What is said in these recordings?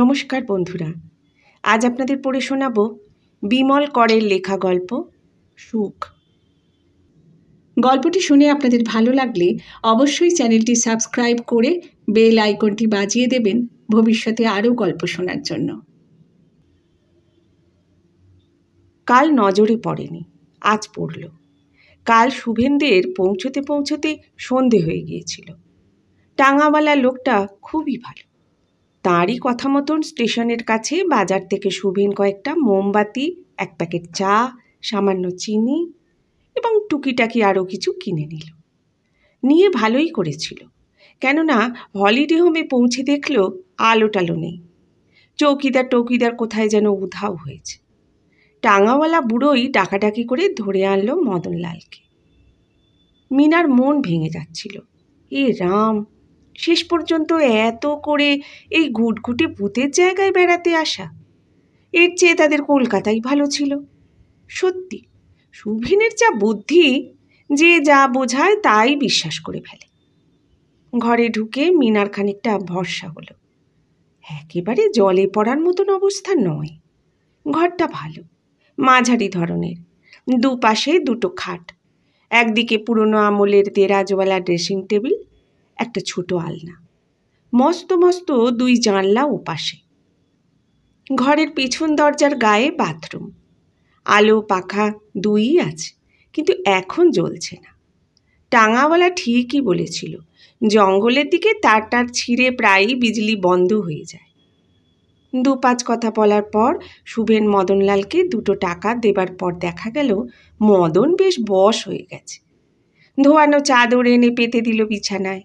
নমস্কার বন্ধুরা আজ আপনাদের পড়ে শোনাব বিমল করের লেখা গল্প সুখ গল্পটি শুনে আপনাদের ভালো লাগলে অবশ্যই চ্যানেলটি সাবস্ক্রাইব করে বেল আইকনটি বাজিয়ে দেবেন ভবিষ্যতে আরও গল্প শোনার জন্য কাল নজরে পড়েনি আজ পড়ল কাল শুভেন্দের পৌঁছতে পৌঁছতে সন্ধে হয়ে গিয়েছিল টাঙাওয়ালা লোকটা খুবই ভালো তারই কথা মতন স্টেশনের কাছে বাজার থেকে শুভেন কয়েকটা মোমবাতি এক প্যাকেট চা সামান্য চিনি এবং টুকিটাকি আরও কিছু কিনে নিল নিয়ে ভালোই করেছিল কেননা হলিডে হোমে পৌঁছে দেখল আলো টালো নেই চৌকিদার টৌকিদার কোথায় যেন উধাও হয়েছে টাঙাওয়ালা বুড়োই ডাকাডাকি করে ধরে আনলো মদনলালকে মিনার মন ভেঙে যাচ্ছিল এ রাম শেষ পর্যন্ত এত করে এই ঘুটঘুটে ভূতের জায়গায় বেড়াতে আসা এর চেয়ে তাদের কলকাতাই ভালো ছিল সত্যি সুভিনের যা বুদ্ধি যে যা বোঝায় তাই বিশ্বাস করে ফেলে ঘরে ঢুকে মিনার খানিকটা ভরসা হলো একেবারে জলে পড়ার মতন অবস্থা নয় ঘরটা ভালো মাঝারি ধরনের দুপাশে দুটো খাট একদিকে পুরনো আমলের দেরাজওয়ালা ড্রেসিং টেবিল একটা ছোট আলনা মস্ত মস্ত দুই জানলা ওপাশে ঘরের পেছন দরজার গায়ে বাথরুম আলো পাখা দুই আছে কিন্তু এখন জ্বলছে না টাঙাওয়ালা ঠিকই বলেছিল জঙ্গলের দিকে তার টার ছিঁড়ে প্রায়ই বিজলি বন্ধ হয়ে যায় দু পাঁচ কথা বলার পর শুভেন মদনলালকে দুটো টাকা দেবার পর দেখা গেল মদন বেশ বশ হয়ে গেছে ধোয়ানো চাদর এনে পেতে দিল বিছানায়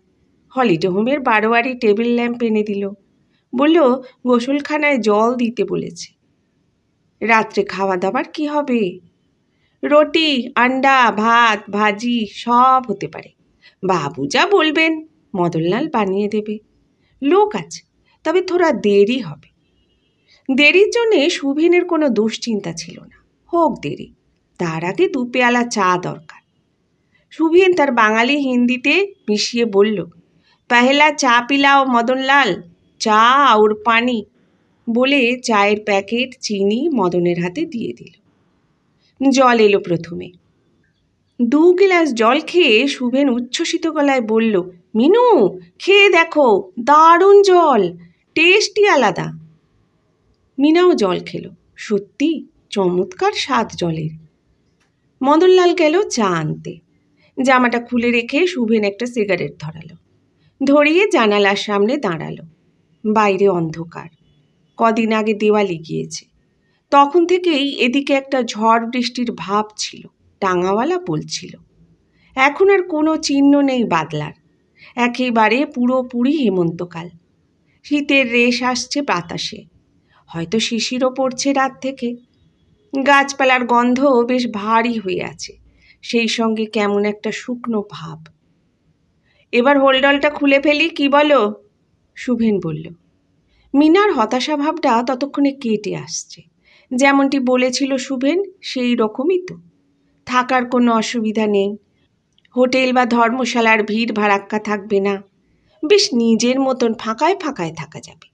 হোমের বারোয়ারি টেবিল ল্যাম্প এনে দিল বলল গোসলখানায় জল দিতে বলেছে রাত্রে খাওয়া দাবার কি হবে রুটি আন্ডা ভাত ভাজি সব হতে পারে বাবু যা বলবেন মদনলাল বানিয়ে দেবে লোক আছে তবে থোড়া দেরি হবে দেরির জন্যে শুভেনের কোনো দুশ্চিন্তা ছিল না হোক দেরি তার আগে দু পেয়ালা চা দরকার শুভেন তার বাঙালি হিন্দিতে মিশিয়ে বলল পহেলা চা পিলাও মদনলাল চা আউর পানি বলে চায়ের প্যাকেট চিনি মদনের হাতে দিয়ে দিল জল এলো প্রথমে দু গ্লাস জল খেয়ে শুভেন উচ্ছ্বসিত গলায় বলল মিনু খেয়ে দেখো দারুণ জল টেস্টই আলাদা মিনাও জল খেল সত্যি চমৎকার স্বাদ জলের মদনলাল গেল চা আনতে জামাটা খুলে রেখে শুভেন একটা সিগারেট ধরালো ধরিয়ে জানালার সামনে দাঁড়ালো বাইরে অন্ধকার কদিন আগে দেওয়ালি গিয়েছে তখন থেকেই এদিকে একটা ঝড় বৃষ্টির ভাব ছিল টাঙাওয়ালা বলছিল এখন আর কোনো চিহ্ন নেই বাদলার একেবারে পুরোপুরি হেমন্তকাল শীতের রেশ আসছে বাতাসে হয়তো শিশিরও পড়ছে রাত থেকে গাছপালার গন্ধও বেশ ভারী হয়ে আছে সেই সঙ্গে কেমন একটা শুকনো ভাব এবার হোলডলটা খুলে ফেলি কি বলো শুভেন বলল মিনার হতাশা ভাবটা ততক্ষণে কেটে আসছে যেমনটি বলেছিল শুভেন সেই রকমই তো থাকার কোনো অসুবিধা নেই হোটেল বা ধর্মশালার ভিড় ভাড়াক্কা থাকবে না বেশ নিজের মতন ফাঁকায় ফাঁকায় থাকা যাবে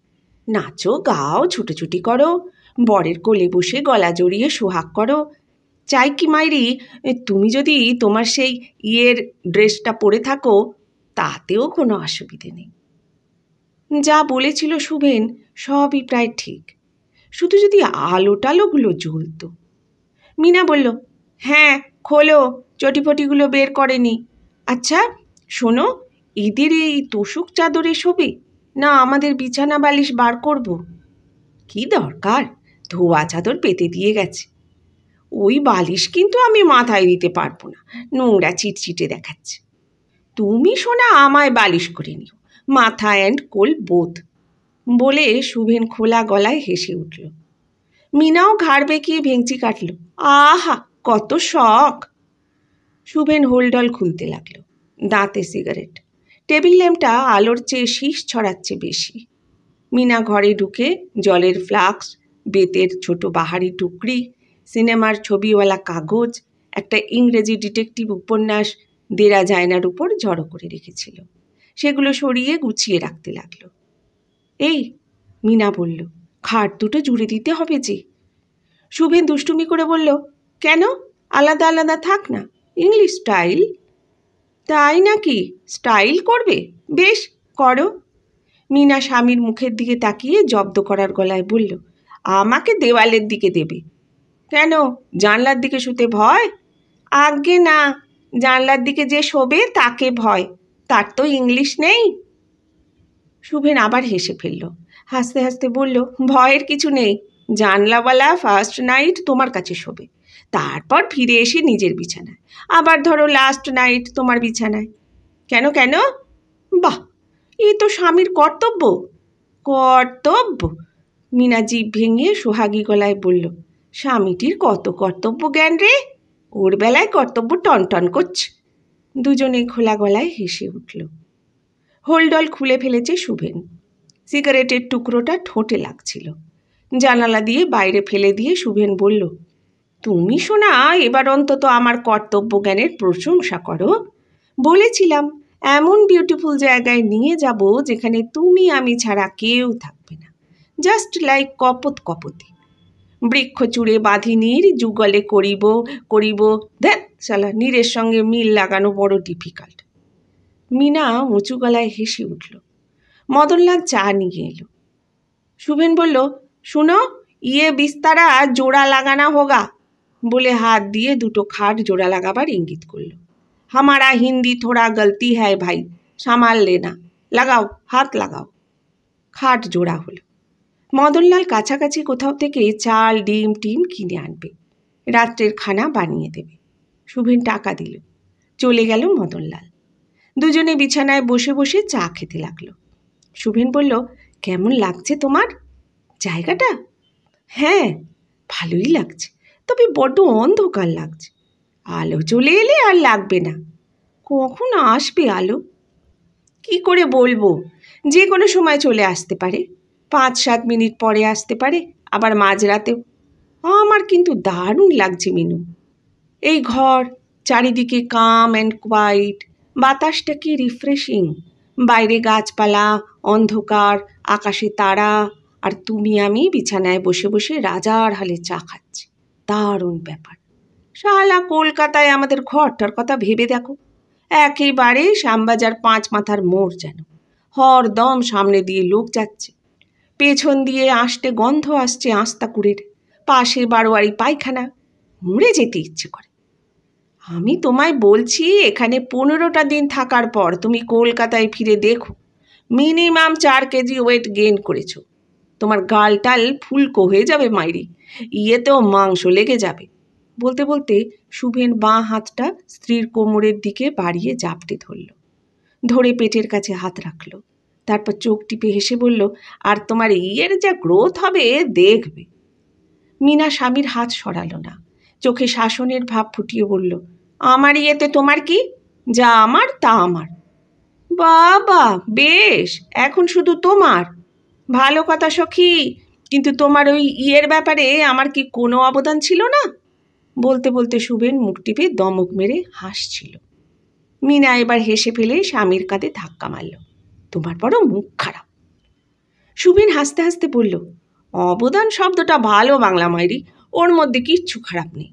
নাচো গাও ছুটোছুটি করো বরের কোলে বসে গলা জড়িয়ে সোহাগ করো চাই কি মাইরি তুমি যদি তোমার সেই ইয়ের ড্রেসটা পরে থাকো তাতেও কোনো অসুবিধে নেই যা বলেছিল শুভেন সবই প্রায় ঠিক শুধু যদি আলো টালোগুলো জ্বলত মিনা বলল হ্যাঁ খোলো চটিপটিগুলো বের করেনি আচ্ছা শোনো এদের এই তোষুক চাদরে শোবে না আমাদের বিছানা বালিশ বার করব কি দরকার ধোয়া চাদর পেতে দিয়ে গেছে ওই বালিশ কিন্তু আমি মাথায় দিতে পারবো না নোংরা চিটচিটে দেখাচ্ছে তুমি শোনা আমায় বালিশ করে নিও মাথা অ্যান্ড কোল বোধ বলে শুভেন খোলা গলায় হেসে উঠল মিনাও ঘাড় বেঁকিয়ে ভেঙচি কাটল আহা কত শখ শুভেন হোলডল খুলতে লাগলো দাঁতে সিগারেট টেবিল ল্যাম্পটা আলোর চেয়ে শীষ ছড়াচ্ছে বেশি মিনা ঘরে ঢুকে জলের ফ্লাক্স বেতের ছোট বাহারি টুকরি সিনেমার ছবিওয়ালা কাগজ একটা ইংরেজি ডিটেকটিভ উপন্যাস দেরা জায়নার উপর জড়ো করে রেখেছিল সেগুলো সরিয়ে গুছিয়ে রাখতে লাগলো এই মিনা বলল খাট দুটো জুড়ে দিতে হবে যে শুভেন দুষ্টুমি করে বলল কেন আলাদা আলাদা থাক না ইংলিশ স্টাইল তাই নাকি স্টাইল করবে বেশ করো মিনা স্বামীর মুখের দিকে তাকিয়ে জব্দ করার গলায় বলল আমাকে দেওয়ালের দিকে দেবে কেন জানলার দিকে শুতে ভয় আগে না জানলার দিকে যে শোবে তাকে ভয় তার তো ইংলিশ নেই শুভেন আবার হেসে ফেলল হাসতে হাসতে বলল ভয়ের কিছু নেই জানলাওয়ালা ফার্স্ট নাইট তোমার কাছে শোবে তারপর ফিরে এসে নিজের বিছানায় আবার ধরো লাস্ট নাইট তোমার বিছানায় কেন কেন বাহ এ তো স্বামীর কর্তব্য কর্তব্য মিনা জিভ ভেঙে সোহাগী গলায় বলল স্বামীটির কত কর্তব্য জ্ঞান রে ওর বেলায় কর্তব্য টনটন করছে দুজনে খোলা গলায় হেসে উঠল হোলডল খুলে ফেলেছে শুভেন সিগারেটের টুকরোটা ঠোঁটে লাগছিল জানালা দিয়ে বাইরে ফেলে দিয়ে শুভেন বলল তুমি শোনা এবার অন্তত আমার কর্তব্য জ্ঞানের প্রশংসা করো বলেছিলাম এমন বিউটিফুল জায়গায় নিয়ে যাব যেখানে তুমি আমি ছাড়া কেউ থাকবে না জাস্ট লাইক কপত কপতি বৃক্ষ বাঁধি বাঁধিনীর যুগলে করিব করিব দেন শালা নীরের সঙ্গে মিল লাগানো বড় ডিফিকাল্ট মিনা উঁচু গলায় হেসে উঠল মদনলাল চা নিয়ে এলো শুভেন বলল শুনো ইয়ে বিস্তারা জোড়া লাগানা হোগা বলে হাত দিয়ে দুটো খাট জোড়া লাগাবার ইঙ্গিত করল হামারা হিন্দি থোড়া গলতি হ্যায় ভাই সামাল লেনা লাগাও হাত লাগাও খাট জোড়া হলো মদনলাল কাছাকাছি কোথাও থেকে চাল ডিম টিম কিনে আনবে রাত্রের খানা বানিয়ে দেবে শুভেন টাকা দিল চলে গেল মদনলাল দুজনে বিছানায় বসে বসে চা খেতে লাগলো শুভেন বলল কেমন লাগছে তোমার জায়গাটা হ্যাঁ ভালোই লাগছে তবে বড্ড অন্ধকার লাগছে আলো চলে এলে আর লাগবে না কখন আসবে আলো কি করে বলবো যে কোনো সময় চলে আসতে পারে পাঁচ সাত মিনিট পরে আসতে পারে আবার মাঝরাতেও আমার কিন্তু দারুণ লাগছে মিনু এই ঘর চারিদিকে কাম অ্যান্ড কোয়াইট বাতাসটা কি রিফ্রেশিং বাইরে গাছপালা অন্ধকার আকাশে তারা আর তুমি আমি বিছানায় বসে বসে রাজার হালে চা খাচ্ছি দারুণ ব্যাপার শালা কলকাতায় আমাদের ঘরটার কথা ভেবে দেখো একেবারে শ্যামবাজার পাঁচ মাথার মোড় যেন হরদম সামনে দিয়ে লোক যাচ্ছে পেছন দিয়ে আসতে গন্ধ আসছে আস্তাকুড়ের পাশের বারোয়ারি পায়খানা মুড়ে যেতে ইচ্ছে করে আমি তোমায় বলছি এখানে পনেরোটা দিন থাকার পর তুমি কলকাতায় ফিরে দেখো মিনিমাম চার কেজি ওয়েট গেইন করেছো তোমার গালটাল ফুলকো হয়ে যাবে মাইরি ইয়েতেও মাংস লেগে যাবে বলতে বলতে শুভেন বাঁ হাতটা স্ত্রীর কোমরের দিকে বাড়িয়ে জাপটে ধরল ধরে পেটের কাছে হাত রাখলো তারপর চোখ টিপে হেসে বলল আর তোমার ইয়ের যা গ্রোথ হবে দেখবে মিনা স্বামীর হাত সরালো না চোখে শাসনের ভাব ফুটিয়ে বলল আমার ইয়েতে তোমার কি যা আমার তা আমার বাবা বেশ এখন শুধু তোমার ভালো কথা সখী কিন্তু তোমার ওই ইয়ের ব্যাপারে আমার কি কোনো অবদান ছিল না বলতে বলতে শুভেন মুখ টিপে দমক মেরে হাসছিল মিনা এবার হেসে ফেলে স্বামীর কাঁধে ধাক্কা মারল তোমার বড় মুখ খারাপ সুবিন হাসতে হাসতে বলল অবদান শব্দটা ভালো বাংলা মায়েরি ওর মধ্যে কিচ্ছু খারাপ নেই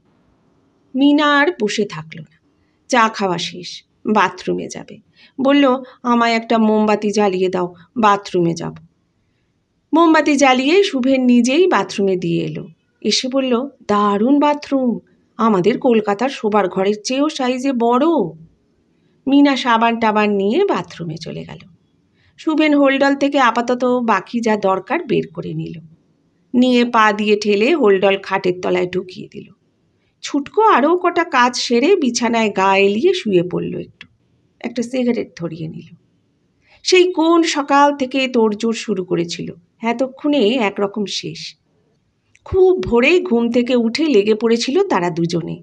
মিনা আর বসে থাকলো না চা খাওয়া শেষ বাথরুমে যাবে বলল আমায় একটা মোমবাতি জ্বালিয়ে দাও বাথরুমে যাব মোমবাতি জ্বালিয়ে শুভের নিজেই বাথরুমে দিয়ে এলো এসে বলল দারুণ বাথরুম আমাদের কলকাতার শোবার ঘরের চেয়েও সাইজে বড় মিনা সাবান টাবান নিয়ে বাথরুমে চলে গেল সুবেন হোল্ডল থেকে আপাতত বাকি যা দরকার বের করে নিল নিয়ে পা দিয়ে ঠেলে হোল্ডল খাটের তলায় ঢুকিয়ে দিল ছুটকো আরও কটা কাজ সেরে বিছানায় গা এলিয়ে শুয়ে পড়ল একটু একটা সিগারেট ধরিয়ে নিল সেই কোন সকাল থেকে তোড়জোড় শুরু করেছিল এতক্ষণে একরকম শেষ খুব ভোরে ঘুম থেকে উঠে লেগে পড়েছিল তারা দুজনে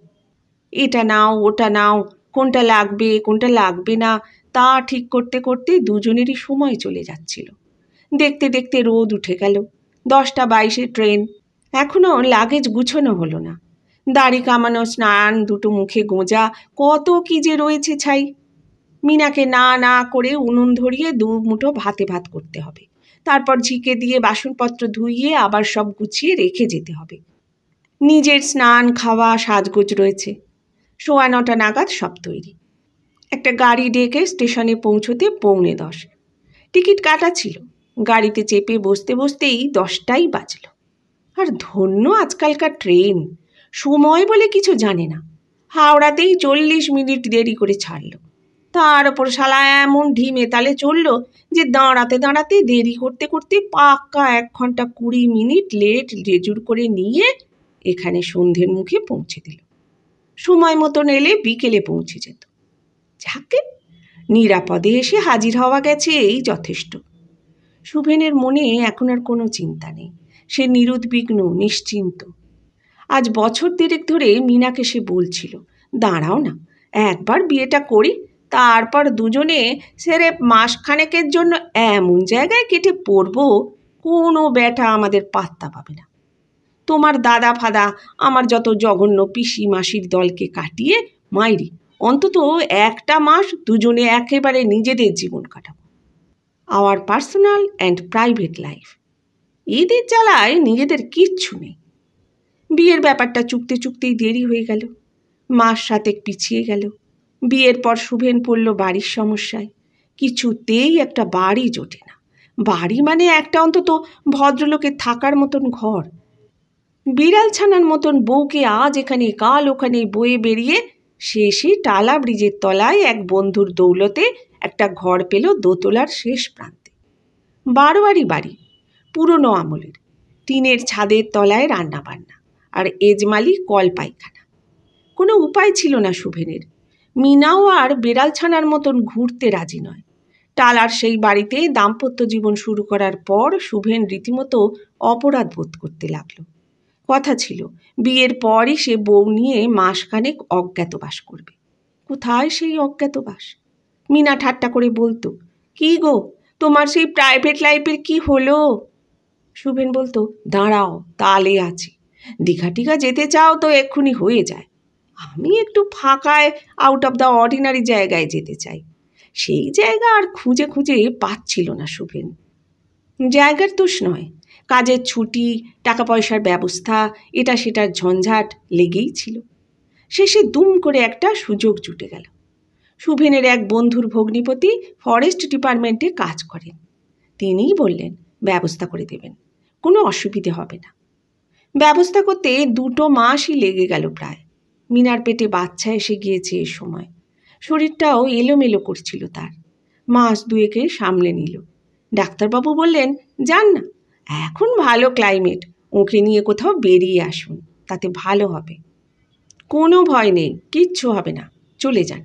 এটা নাও ওটা নাও কোনটা লাগবে কোনটা লাগবে না তা ঠিক করতে করতে দুজনেরই সময় চলে যাচ্ছিল দেখতে দেখতে রোদ উঠে গেল দশটা বাইশে ট্রেন এখনও লাগেজ গুছানো হলো না দাড়ি কামানো স্নান দুটো মুখে গোঁজা কত কি যে রয়েছে ছাই মিনাকে না না করে উনুন ধরিয়ে দু মুঠো ভাতে ভাত করতে হবে তারপর ঝিকে দিয়ে বাসনপত্র ধুইয়ে আবার সব গুছিয়ে রেখে যেতে হবে নিজের স্নান খাওয়া সাজগোজ রয়েছে সোয়া নটা নাগাদ সব তৈরি একটা গাড়ি ডেকে স্টেশনে পৌঁছতে পৌনে দশ টিকিট কাটা ছিল গাড়িতে চেপে বসতে বসতেই দশটাই বাজল আর ধন্য আজকালকার ট্রেন সময় বলে কিছু জানে না হাওড়াতেই চল্লিশ মিনিট দেরি করে ছাড়ল তার ওপর শালা এমন ঢিমে তালে চলল যে দাঁড়াতে দাঁড়াতে দেরি করতে করতে পাক্কা এক ঘন্টা কুড়ি মিনিট লেট লেজুর করে নিয়ে এখানে সন্ধ্যের মুখে পৌঁছে দিল সময় মতন এলে বিকেলে পৌঁছে যেত ঝাঁকে নিরাপদে এসে হাজির হওয়া গেছে এই যথেষ্ট শুভেনের মনে এখন আর কোনো চিন্তা নেই সে নিরুদ্বিগ্ন নিশ্চিন্ত আজ বছর দেড়েক ধরে মিনাকে সে বলছিল দাঁড়াও না একবার বিয়েটা করি তারপর দুজনে সেরে মাসখানেকের জন্য এমন জায়গায় কেটে পড়ব কোনো ব্যাটা আমাদের পাত্তা পাবে না তোমার দাদা ফাদা আমার যত জঘন্য পিসি মাসির দলকে কাটিয়ে মাইরি অন্তত একটা মাস দুজনে একেবারে নিজেদের জীবন কাটাবো our personal and private life ঈদের জ্বালায় নিজেদের কিচ্ছু নেই বিয়ের ব্যাপারটা চুক্তি চুক্তিই দেরি হয়ে গেল মাস সাথে পিছিয়ে গেল বিয়ের পর শুভেন পড়ল বাড়ির সমস্যায় কিছুতেই একটা বাড়ি জোটে না বাড়ি মানে একটা অন্তত ভদ্রলোকের থাকার মতন ঘর বিড়াল ছানার মতন বউকে আজ এখানে কাল ওখানে বয়ে বেরিয়ে শেষে টালা ব্রিজের তলায় এক বন্ধুর দৌলতে একটা ঘর পেল দোতলার শেষ প্রান্তে বারোয়ারি বাড়ি পুরনো আমলের টিনের ছাদের তলায় রান্নাবান্না আর এজমালি কল পায়খানা কোনো উপায় ছিল না শুভেনের মিনাও আর বেড়াল ছানার মতন ঘুরতে রাজি নয় টালার সেই বাড়িতে দাম্পত্য জীবন শুরু করার পর শুভেন রীতিমতো অপরাধ বোধ করতে লাগলো কথা ছিল বিয়ের পরই সে বউ নিয়ে মাসখানেক অজ্ঞাতবাস করবে কোথায় সেই অজ্ঞাতবাস মিনা ঠাট্টা করে বলতো কি গো তোমার সেই প্রাইভেট লাইফের কি হলো শুভেন বলতো দাঁড়াও তালে আছি দীঘা টিঘা যেতে চাও তো এক্ষুনি হয়ে যায় আমি একটু ফাঁকায় আউট অফ দ্য অর্ডিনারি জায়গায় যেতে চাই সেই জায়গা আর খুঁজে খুঁজে পাচ্ছিল না শুভেন জায়গার তুষ নয় কাজের ছুটি টাকা পয়সার ব্যবস্থা এটা সেটার ঝঞ্ঝাট লেগেই ছিল শেষে দুম করে একটা সুযোগ জুটে গেল শুভেনের এক বন্ধুর ভগ্নিপতি ফরেস্ট ডিপার্টমেন্টে কাজ করেন তিনিই বললেন ব্যবস্থা করে দেবেন কোনো অসুবিধে হবে না ব্যবস্থা করতে দুটো মাসই লেগে গেল প্রায় মিনার পেটে বাচ্চা এসে গিয়েছে এ সময় শরীরটাও এলোমেলো করছিল তার মাস দুয়েকে সামলে নিল ডাক্তারবাবু বললেন যান না এখন ভালো ক্লাইমেট ওঁকে নিয়ে কোথাও বেরিয়ে আসুন তাতে ভালো হবে কোনো ভয় নেই কিচ্ছু হবে না চলে যান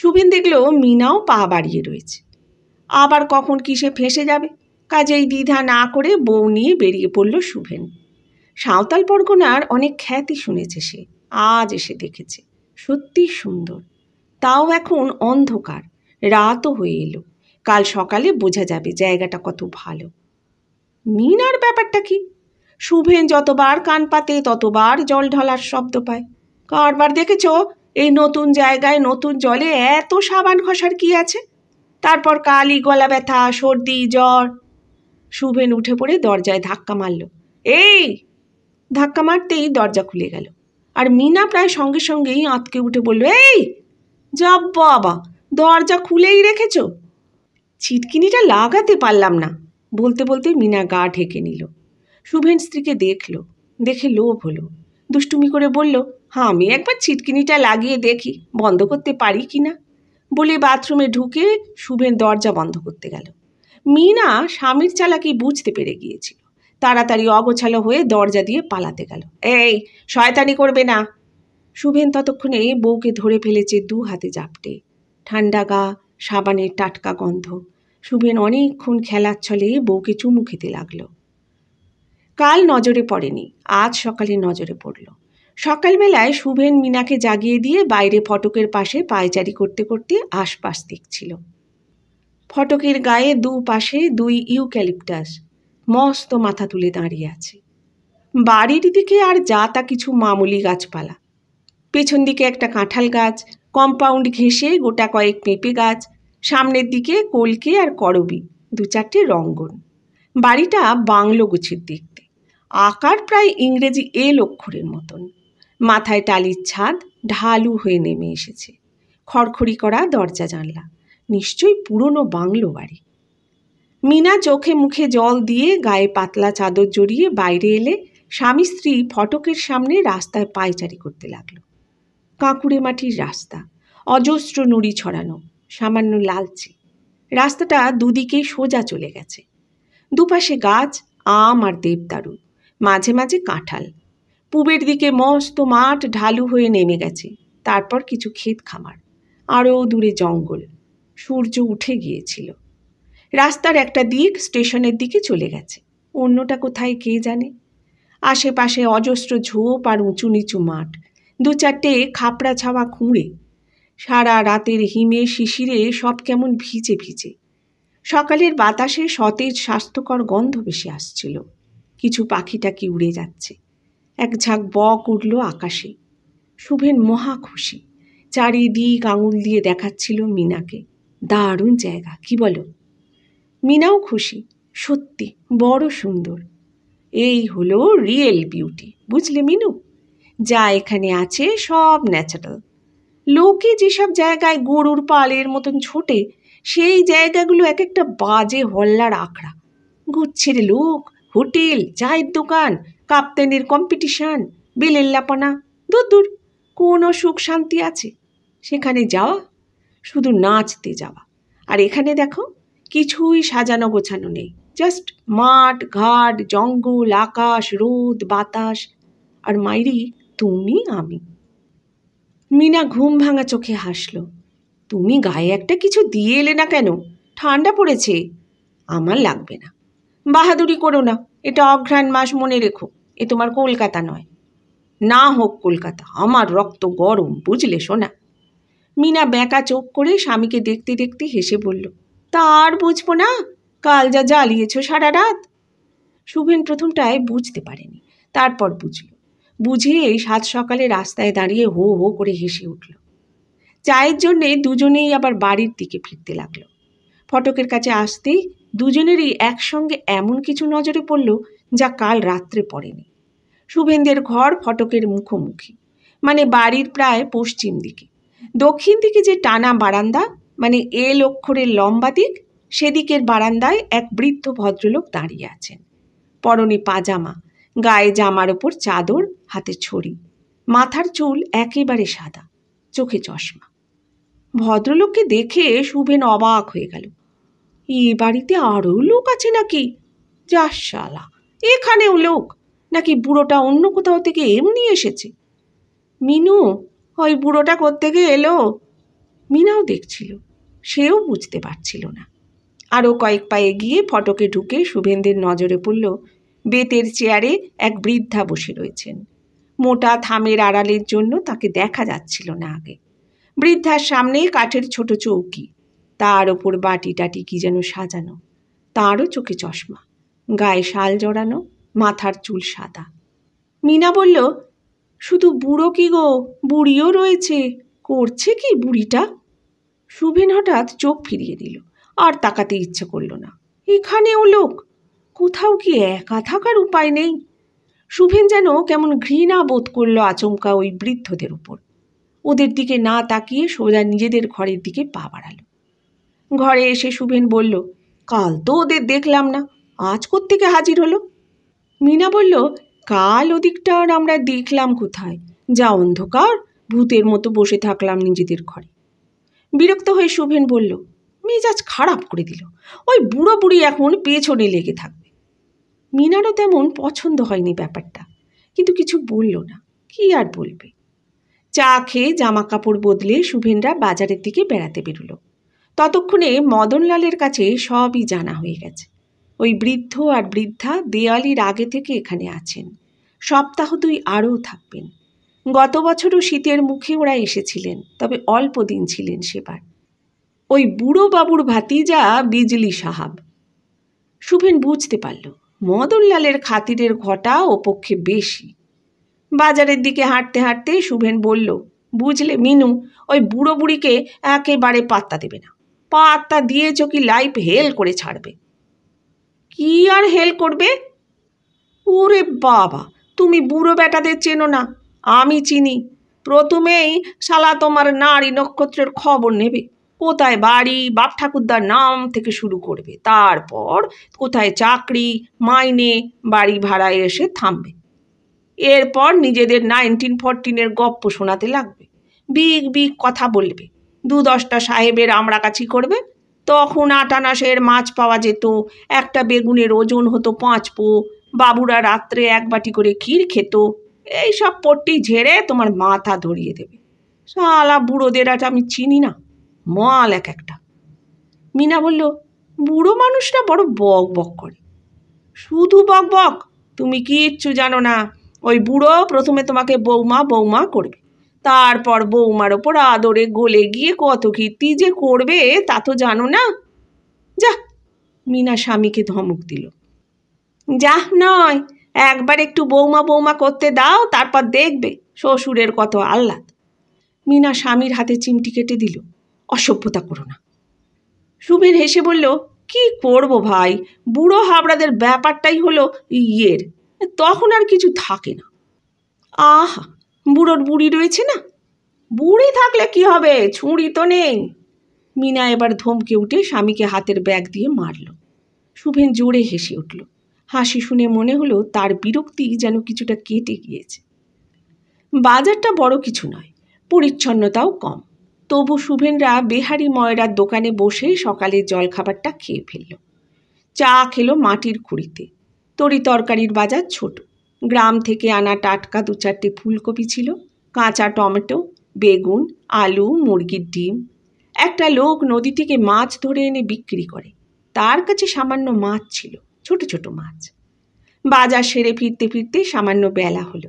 সুবিন দেখল মিনাও পা বাড়িয়ে রয়েছে আবার কখন কিসে ফেসে যাবে কাজেই দ্বিধা না করে বউ নিয়ে বেরিয়ে পড়ল শুভেন সাঁওতাল পরগনার অনেক খ্যাতি শুনেছে সে আজ এসে দেখেছে সত্যি সুন্দর তাও এখন অন্ধকার রাতও হয়ে এলো কাল সকালে বোঝা যাবে জায়গাটা কত ভালো মিনার ব্যাপারটা কি শুভেন যতবার কান পাতে ততবার জল ঢলার শব্দ পায় কারবার দেখেছ এই নতুন জায়গায় নতুন জলে এত সাবান ঘষার কি আছে তারপর কালি গলা ব্যথা সর্দি জ্বর শুভেন উঠে পড়ে দরজায় ধাক্কা মারল এই ধাক্কা মারতেই দরজা খুলে গেল আর মিনা প্রায় সঙ্গে সঙ্গেই আঁতকে উঠে বলল এই যাব বাবা দরজা খুলেই রেখেছ ছিটকিনিটা লাগাতে পারলাম না বলতে বলতে মিনা গা ঢেকে নিল শুভেন স্ত্রীকে দেখল দেখে লোভ হলো দুষ্টুমি করে বলল হ্যাঁ আমি একবার ছিটকিনিটা লাগিয়ে দেখি বন্ধ করতে পারি কি না বলে বাথরুমে ঢুকে শুভেন দরজা বন্ধ করতে গেল মিনা স্বামীর চালাকি বুঝতে পেরে গিয়েছিল তাড়াতাড়ি অগোছালো হয়ে দরজা দিয়ে পালাতে গেল এই শয়তানি করবে না শুভেন ততক্ষণে বউকে ধরে ফেলেছে দু হাতে জাপটে ঠান্ডা গা সাবানের টাটকা গন্ধ সুবেন অনেকক্ষণ খেলার ছলে বউকে চুমু খেতে লাগল কাল নজরে পড়েনি আজ সকালে নজরে পড়ল সকালবেলায় সুভেন মিনাকে জাগিয়ে দিয়ে বাইরে ফটকের পাশে পায়চারি করতে করতে আশপাশ দেখছিল ফটকের গায়ে দু পাশে দুই ইউক্যালিপটাস মস্ত মাথা তুলে দাঁড়িয়ে আছে বাড়ির দিকে আর যা তা কিছু মামুলি গাছপালা পেছন দিকে একটা কাঁঠাল গাছ কম্পাউন্ড ঘেঁষে গোটা কয়েক পেঁপে গাছ সামনের দিকে কলকে আর করবি দু চারটে রঙ্গন বাড়িটা বাংলো গুছির দেখতে আকার প্রায় ইংরেজি এ লক্ষরের মতন মাথায় টালির ছাদ ঢালু হয়ে নেমে এসেছে খড়খড়ি করা দরজা জানলা নিশ্চয়ই পুরনো বাংলো বাড়ি মিনা চোখে মুখে জল দিয়ে গায়ে পাতলা চাদর জড়িয়ে বাইরে এলে স্বামী স্ত্রী ফটকের সামনে রাস্তায় পায়চারি করতে লাগলো কাঁকুড়ে মাটির রাস্তা অজস্র নুড়ি ছড়ানো সামান্য লালচে রাস্তাটা দুদিকে সোজা চলে গেছে দুপাশে গাছ আম আর দেবদারু মাঝে মাঝে কাঁঠাল পূবের দিকে মস্ত মাঠ ঢালু হয়ে নেমে গেছে তারপর কিছু ক্ষেত খামার আরও দূরে জঙ্গল সূর্য উঠে গিয়েছিল রাস্তার একটা দিক স্টেশনের দিকে চলে গেছে অন্যটা কোথায় কে জানে আশেপাশে অজস্র ঝোপ আর উঁচু নিচু মাঠ দু চারটে খাপড়া ছাওয়া খুঁড়ে সারা রাতের হিমে শিশিরে সব কেমন ভিজে ভিজে সকালের বাতাসে সতেজ স্বাস্থ্যকর গন্ধ বেশি আসছিল কিছু কি উড়ে যাচ্ছে এক ঝাঁক বক উঠল আকাশে শুভেন মহা খুশি চারিদিক আঙুল দিয়ে দেখাচ্ছিল মিনাকে দারুণ জায়গা কি বলো মিনাও খুশি সত্যি বড় সুন্দর এই হলো রিয়েল বিউটি বুঝলে মিনু যা এখানে আছে সব ন্যাচারাল লোকে যেসব জায়গায় গরুর পালের মতন ছোটে সেই জায়গাগুলো এক একটা বাজে হল্লার আখড়া গুচ্ছের লোক হোটেল চায়ের দোকান কাপ্তেনের কম্পিটিশান বেলের লাপানা দূর দূর কোনো সুখ শান্তি আছে সেখানে যাওয়া শুধু নাচতে যাওয়া আর এখানে দেখো কিছুই সাজানো গোছানো নেই জাস্ট মাঠ ঘাট জঙ্গল আকাশ রোদ বাতাস আর মাইরি তুমি আমি মিনা ঘুম ভাঙা চোখে হাসল তুমি গায়ে একটা কিছু দিয়ে এলে না কেন ঠান্ডা পড়েছে আমার লাগবে না বাহাদুরি করো না এটা অঘ্রাণ মাস মনে রেখো এ তোমার কলকাতা নয় না হোক কলকাতা আমার রক্ত গরম বুঝলে শোনা মিনা ব্যাঁকা চোখ করে স্বামীকে দেখতে দেখতে হেসে বলল তা আর বুঝবো না কাল যা জ্বালিয়েছ সারা রাত শুভেন প্রথমটায় বুঝতে পারেনি তারপর বুঝল বুঝিয়েই সাত সকালে রাস্তায় দাঁড়িয়ে হো হো করে হেসে উঠল চায়ের জন্যে দুজনেই আবার বাড়ির দিকে ফিরতে লাগলো ফটকের কাছে আসতেই দুজনেরই একসঙ্গে এমন কিছু নজরে পড়ল যা কাল রাত্রে পড়েনি শুভেন্দের ঘর ফটকের মুখোমুখি মানে বাড়ির প্রায় পশ্চিম দিকে দক্ষিণ দিকে যে টানা বারান্দা মানে এ লক্ষরের লম্বা দিক সেদিকের বারান্দায় এক বৃদ্ধ ভদ্রলোক দাঁড়িয়ে আছেন পরনে পাজামা গায়ে জামার ওপর চাদর হাতে ছড়ি মাথার চুল একেবারে সাদা চোখে চশমা ভদ্রলোককে দেখে শুভেন অবাক হয়ে গেল এ বাড়িতে আরও লোক আছে নাকি যার শালা এখানেও লোক নাকি বুড়োটা অন্য কোথাও থেকে এমনি এসেছে মিনু ওই বুড়োটা গিয়ে এলো মিনাও দেখছিল সেও বুঝতে পারছিল না আরও কয়েক পায়ে গিয়ে ফটকে ঢুকে শুভেন্দের নজরে পড়ল বেতের চেয়ারে এক বৃদ্ধা বসে রয়েছেন মোটা থামের আড়ালের জন্য তাকে দেখা যাচ্ছিল না আগে বৃদ্ধার সামনে কাঠের ছোট চৌকি তার ওপর বাটি টাটি কি যেন সাজানো তারও চোখে চশমা গায়ে শাল জড়ানো মাথার চুল সাদা মিনা বলল শুধু বুড়ো কি গো বুড়িও রয়েছে করছে কি বুড়িটা শুভেন হঠাৎ চোখ ফিরিয়ে দিল আর তাকাতে ইচ্ছে করল না এখানেও লোক কোথাও কি একা থাকার উপায় নেই শুভেন যেন কেমন ঘৃণা বোধ করল আচমকা ওই বৃদ্ধদের উপর ওদের দিকে না তাকিয়ে সোজা নিজেদের ঘরের দিকে পা বাড়াল ঘরে এসে শুভেন বলল কাল তো ওদের দেখলাম না আজ কোত্থেকে হাজির হলো মিনা বলল কাল ওদিকটা আর আমরা দেখলাম কোথায় যা অন্ধকার ভূতের মতো বসে থাকলাম নিজেদের ঘরে বিরক্ত হয়ে শুভেন বলল মেজাজ খারাপ করে দিল ওই বুড়ো বুড়ি এখন পেছনে লেগে থাকবে মিনারও তেমন পছন্দ হয়নি ব্যাপারটা কিন্তু কিছু বলল না কি আর বলবে চা খেয়ে জামা কাপড় বদলে শুভেনরা বাজারের দিকে বেড়াতে বেরোলো ততক্ষণে মদনলালের কাছে সবই জানা হয়ে গেছে ওই বৃদ্ধ আর বৃদ্ধা দেওয়ালির আগে থেকে এখানে আছেন সপ্তাহ দুই আরও থাকবেন গত বছরও শীতের মুখে ওরা এসেছিলেন তবে অল্প দিন ছিলেন সেবার ওই বুড়ো বাবুর ভাতিজা বিজলি সাহাব শুভেন বুঝতে পারল মদনলালের খাতিরের ঘটা ও পক্ষে বেশি বাজারের দিকে হাঁটতে হাঁটতে শুভেন বলল বুঝলে মিনু ওই বুড়ো বুড়িকে একেবারে পাত্তা দেবে না পাত্তা দিয়েছ কি লাইফ হেল করে ছাড়বে কি আর হেল করবে ওরে বাবা তুমি বুড়ো বেটাদের চেনো না আমি চিনি প্রথমেই শালা তোমার নারী নক্ষত্রের খবর নেবে কোথায় বাড়ি বাপ ঠাকুরদার নাম থেকে শুরু করবে তারপর কোথায় চাকরি মাইনে বাড়ি ভাড়ায় এসে থামবে এরপর নিজেদের নাইনটিন ফোরটিনের গপ্প শোনাতে লাগবে বিগ বিগ কথা বলবে দু দশটা সাহেবের আমরা কাছি করবে তখন আটানাশের মাছ পাওয়া যেত একটা বেগুনের ওজন হতো পাঁচ পো বাবুরা রাত্রে এক বাটি করে ক্ষীর খেত এইসব পট্টি ঝেড়ে তোমার মাথা ধরিয়ে দেবে শালা বুড়োদের আমি চিনি না মাল এক একটা মিনা বলল বুড়ো মানুষরা বড় বক বক করে শুধু বক বক তুমি কিচ্ছু জানো না ওই বুড়ো প্রথমে তোমাকে বৌমা বৌমা করবে তারপর বৌমার ওপর আদরে গলে গিয়ে কত কীর্তি যে করবে তা তো জানো না যা মিনা স্বামীকে ধমক দিল যা নয় একবার একটু বৌমা বৌমা করতে দাও তারপর দেখবে শ্বশুরের কত আহ্লাদ মিনা স্বামীর হাতে চিমটি কেটে দিল অসভ্যতা করো না সুবীর হেসে বলল কি করব ভাই বুড়ো হাবড়াদের ব্যাপারটাই হলো ইয়ের তখন আর কিছু থাকে না আহা বুড়োর বুড়ি রয়েছে না বুড়ি থাকলে কি হবে ছুঁড়ি তো নেই মিনা এবার ধমকে উঠে স্বামীকে হাতের ব্যাগ দিয়ে মারল শুভেন জোরে হেসে উঠল হাসি শুনে মনে হলো তার বিরক্তি যেন কিছুটা কেটে গিয়েছে বাজারটা বড় কিছু নয় পরিচ্ছন্নতাও কম তবু শুভেনরা বেহারি ময়রার দোকানে বসেই সকালের জলখাবারটা খেয়ে ফেলল চা খেলো মাটির খুঁড়িতে তরি তরকারির বাজার ছোট গ্রাম থেকে আনা টাটকা দু চারটে ফুলকপি ছিল কাঁচা টমেটো বেগুন আলু মুরগির ডিম একটা লোক নদী থেকে মাছ ধরে এনে বিক্রি করে তার কাছে সামান্য মাছ ছিল ছোট ছোট মাছ বাজার সেরে ফিরতে ফিরতে সামান্য বেলা হলো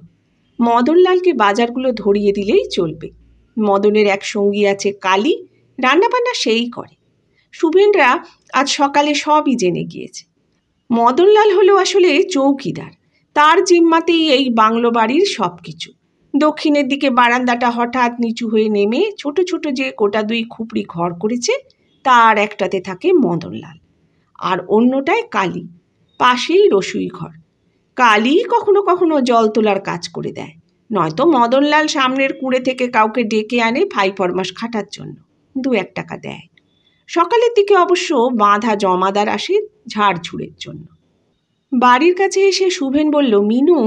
মদনলালকে বাজারগুলো ধরিয়ে দিলেই চলবে মদনের এক সঙ্গী আছে কালী রান্নাবান্না সেই করে শুভেনরা আজ সকালে সবই জেনে গিয়েছে মদনলাল হলো আসলে চৌকিদার তার জিম্মাতেই এই বাংলো বাড়ির সব কিছু দক্ষিণের দিকে বারান্দাটা হঠাৎ নিচু হয়ে নেমে ছোট ছোট যে কোটা দুই খুপড়ি ঘর করেছে তার একটাতে থাকে মদনলাল আর অন্যটায় কালী পাশেই রসুই ঘর কালী কখনো কখনো জল তোলার কাজ করে দেয় নয়তো মদনলাল সামনের কুঁড়ে থেকে কাউকে ডেকে আনে ভাই ফরমাস খাটার জন্য দু এক টাকা দেয় সকালের দিকে অবশ্য বাঁধা জমাদার আসে ঝাড় ছুঁড়ের জন্য বাড়ির কাছে এসে শুভেন বলল মিনু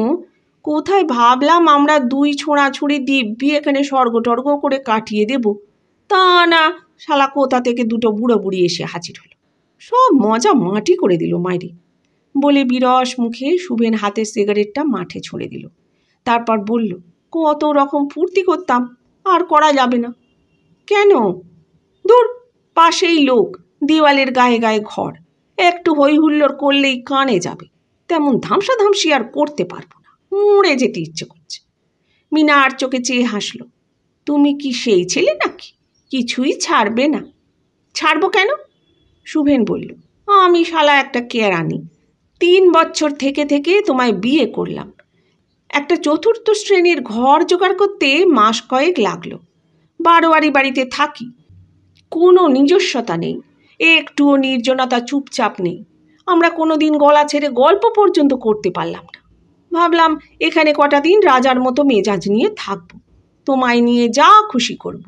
কোথায় ভাবলাম আমরা দুই ছোঁড়া ছুঁড়ি দিব্যি এখানে স্বর্গ টর্গ করে কাটিয়ে দেব তা না শালা কোথা থেকে দুটো বুড়ো বুড়ি এসে হাজির হলো সব মজা মাটি করে দিল মাইরে বলে বিরস মুখে শুভেন হাতের সিগারেটটা মাঠে ছুঁড়ে দিল তারপর বলল কত রকম ফুর্তি করতাম আর করা যাবে না কেন দূর পাশেই লোক দেওয়ালের গায়ে গায়ে ঘর একটু হই হুল্লোর করলেই কানে যাবে তেমন ধামসা ধামসি আর করতে পারবো না মরে যেতে ইচ্ছে করছে মিনা আর চোখে চেয়ে হাসল তুমি কি সেই ছেলে নাকি কিছুই ছাড়বে না ছাড়বো কেন শুভেন বলল আমি শালা একটা কেয়ার আনি তিন বছর থেকে থেকে তোমায় বিয়ে করলাম একটা চতুর্থ শ্রেণীর ঘর জোগাড় করতে মাস কয়েক লাগলো বারোয়ারি বাড়িতে থাকি কোনো নিজস্বতা নেই একটুও নির্জনতা চুপচাপ নেই আমরা কোনো দিন গলা ছেড়ে গল্প পর্যন্ত করতে পারলাম না ভাবলাম এখানে কটা দিন রাজার মতো মেজাজ নিয়ে থাকব তোমায় নিয়ে যা খুশি করব।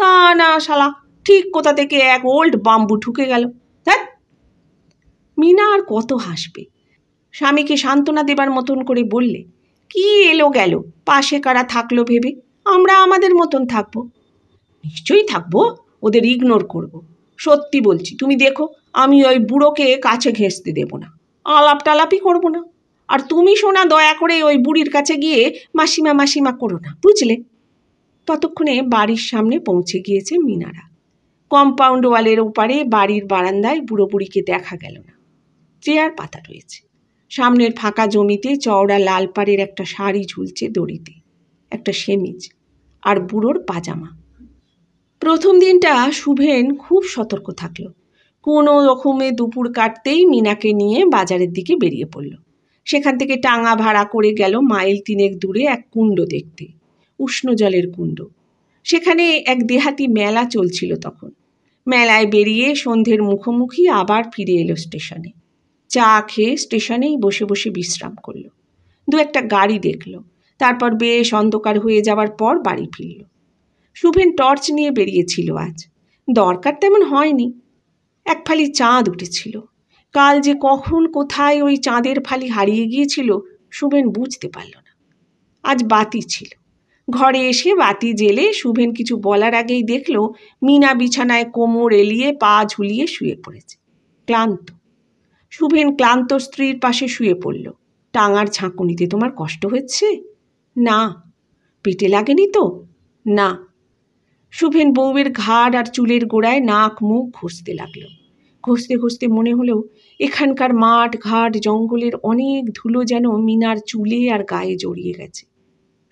তা না শালা ঠিক কোথা থেকে এক ওল্ড বাম্বু ঠুকে গেল হ্যাঁ মিনা আর কত হাসবে স্বামীকে সান্ত্বনা দেবার মতন করে বললে কি এলো গেল পাশে কারা থাকলো ভেবে আমরা আমাদের মতন থাকবো নিশ্চয়ই থাকবো ওদের ইগনোর করব। সত্যি বলছি তুমি দেখো আমি ওই বুড়োকে কাছে ঘেঁচতে দেব না আলাপ টালাপই করবো না আর তুমি শোনা দয়া করে ওই বুড়ির কাছে গিয়ে মাসিমা মাসিমা করো না বুঝলে ততক্ষণে বাড়ির সামনে পৌঁছে গিয়েছে মিনারা কম্পাউন্ড ওয়ালের ওপারে বাড়ির বারান্দায় বুড়ো বুড়িকে দেখা গেল না চেয়ার পাতা রয়েছে সামনের ফাঁকা জমিতে চওড়া লাল পাড়ের একটা শাড়ি ঝুলছে দড়িতে একটা সেমিজ আর বুড়োর পাজামা প্রথম দিনটা শুভেন খুব সতর্ক থাকল কোনো রকমে দুপুর কাটতেই মিনাকে নিয়ে বাজারের দিকে বেরিয়ে পড়ল সেখান থেকে টাঙা ভাড়া করে গেল মাইল তিনেক দূরে এক কুণ্ড দেখতে উষ্ণ জলের কুণ্ড সেখানে এক দেহাতি মেলা চলছিল তখন মেলায় বেরিয়ে সন্ধ্যের মুখোমুখি আবার ফিরে এলো স্টেশনে চা খেয়ে স্টেশনেই বসে বসে বিশ্রাম করল দু একটা গাড়ি দেখল তারপর বেশ অন্ধকার হয়ে যাওয়ার পর বাড়ি ফিরল শুভেন টর্চ নিয়ে বেরিয়েছিল আজ দরকার তেমন হয়নি এক ফালি চাঁদ উঠেছিল কাল যে কখন কোথায় ওই চাঁদের ফালি হারিয়ে গিয়েছিল শুভেন বুঝতে পারল না আজ বাতি ছিল ঘরে এসে বাতি জেলে শুভেন কিছু বলার আগেই দেখল মিনা বিছানায় কোমর এলিয়ে পা ঝুলিয়ে শুয়ে পড়েছে ক্লান্ত শুভেন ক্লান্ত স্ত্রীর পাশে শুয়ে পড়ল টাঙার ঝাঁকুনিতে তোমার কষ্ট হচ্ছে না পেটে লাগেনি তো না শুভেন বউয়ের ঘাড় আর চুলের গোড়ায় নাক মুখ ঘষতে লাগলো ঘষতে ঘষতে মনে হলেও এখানকার মাঠ ঘাট জঙ্গলের অনেক ধুলো যেন মিনার চুলে আর গায়ে জড়িয়ে গেছে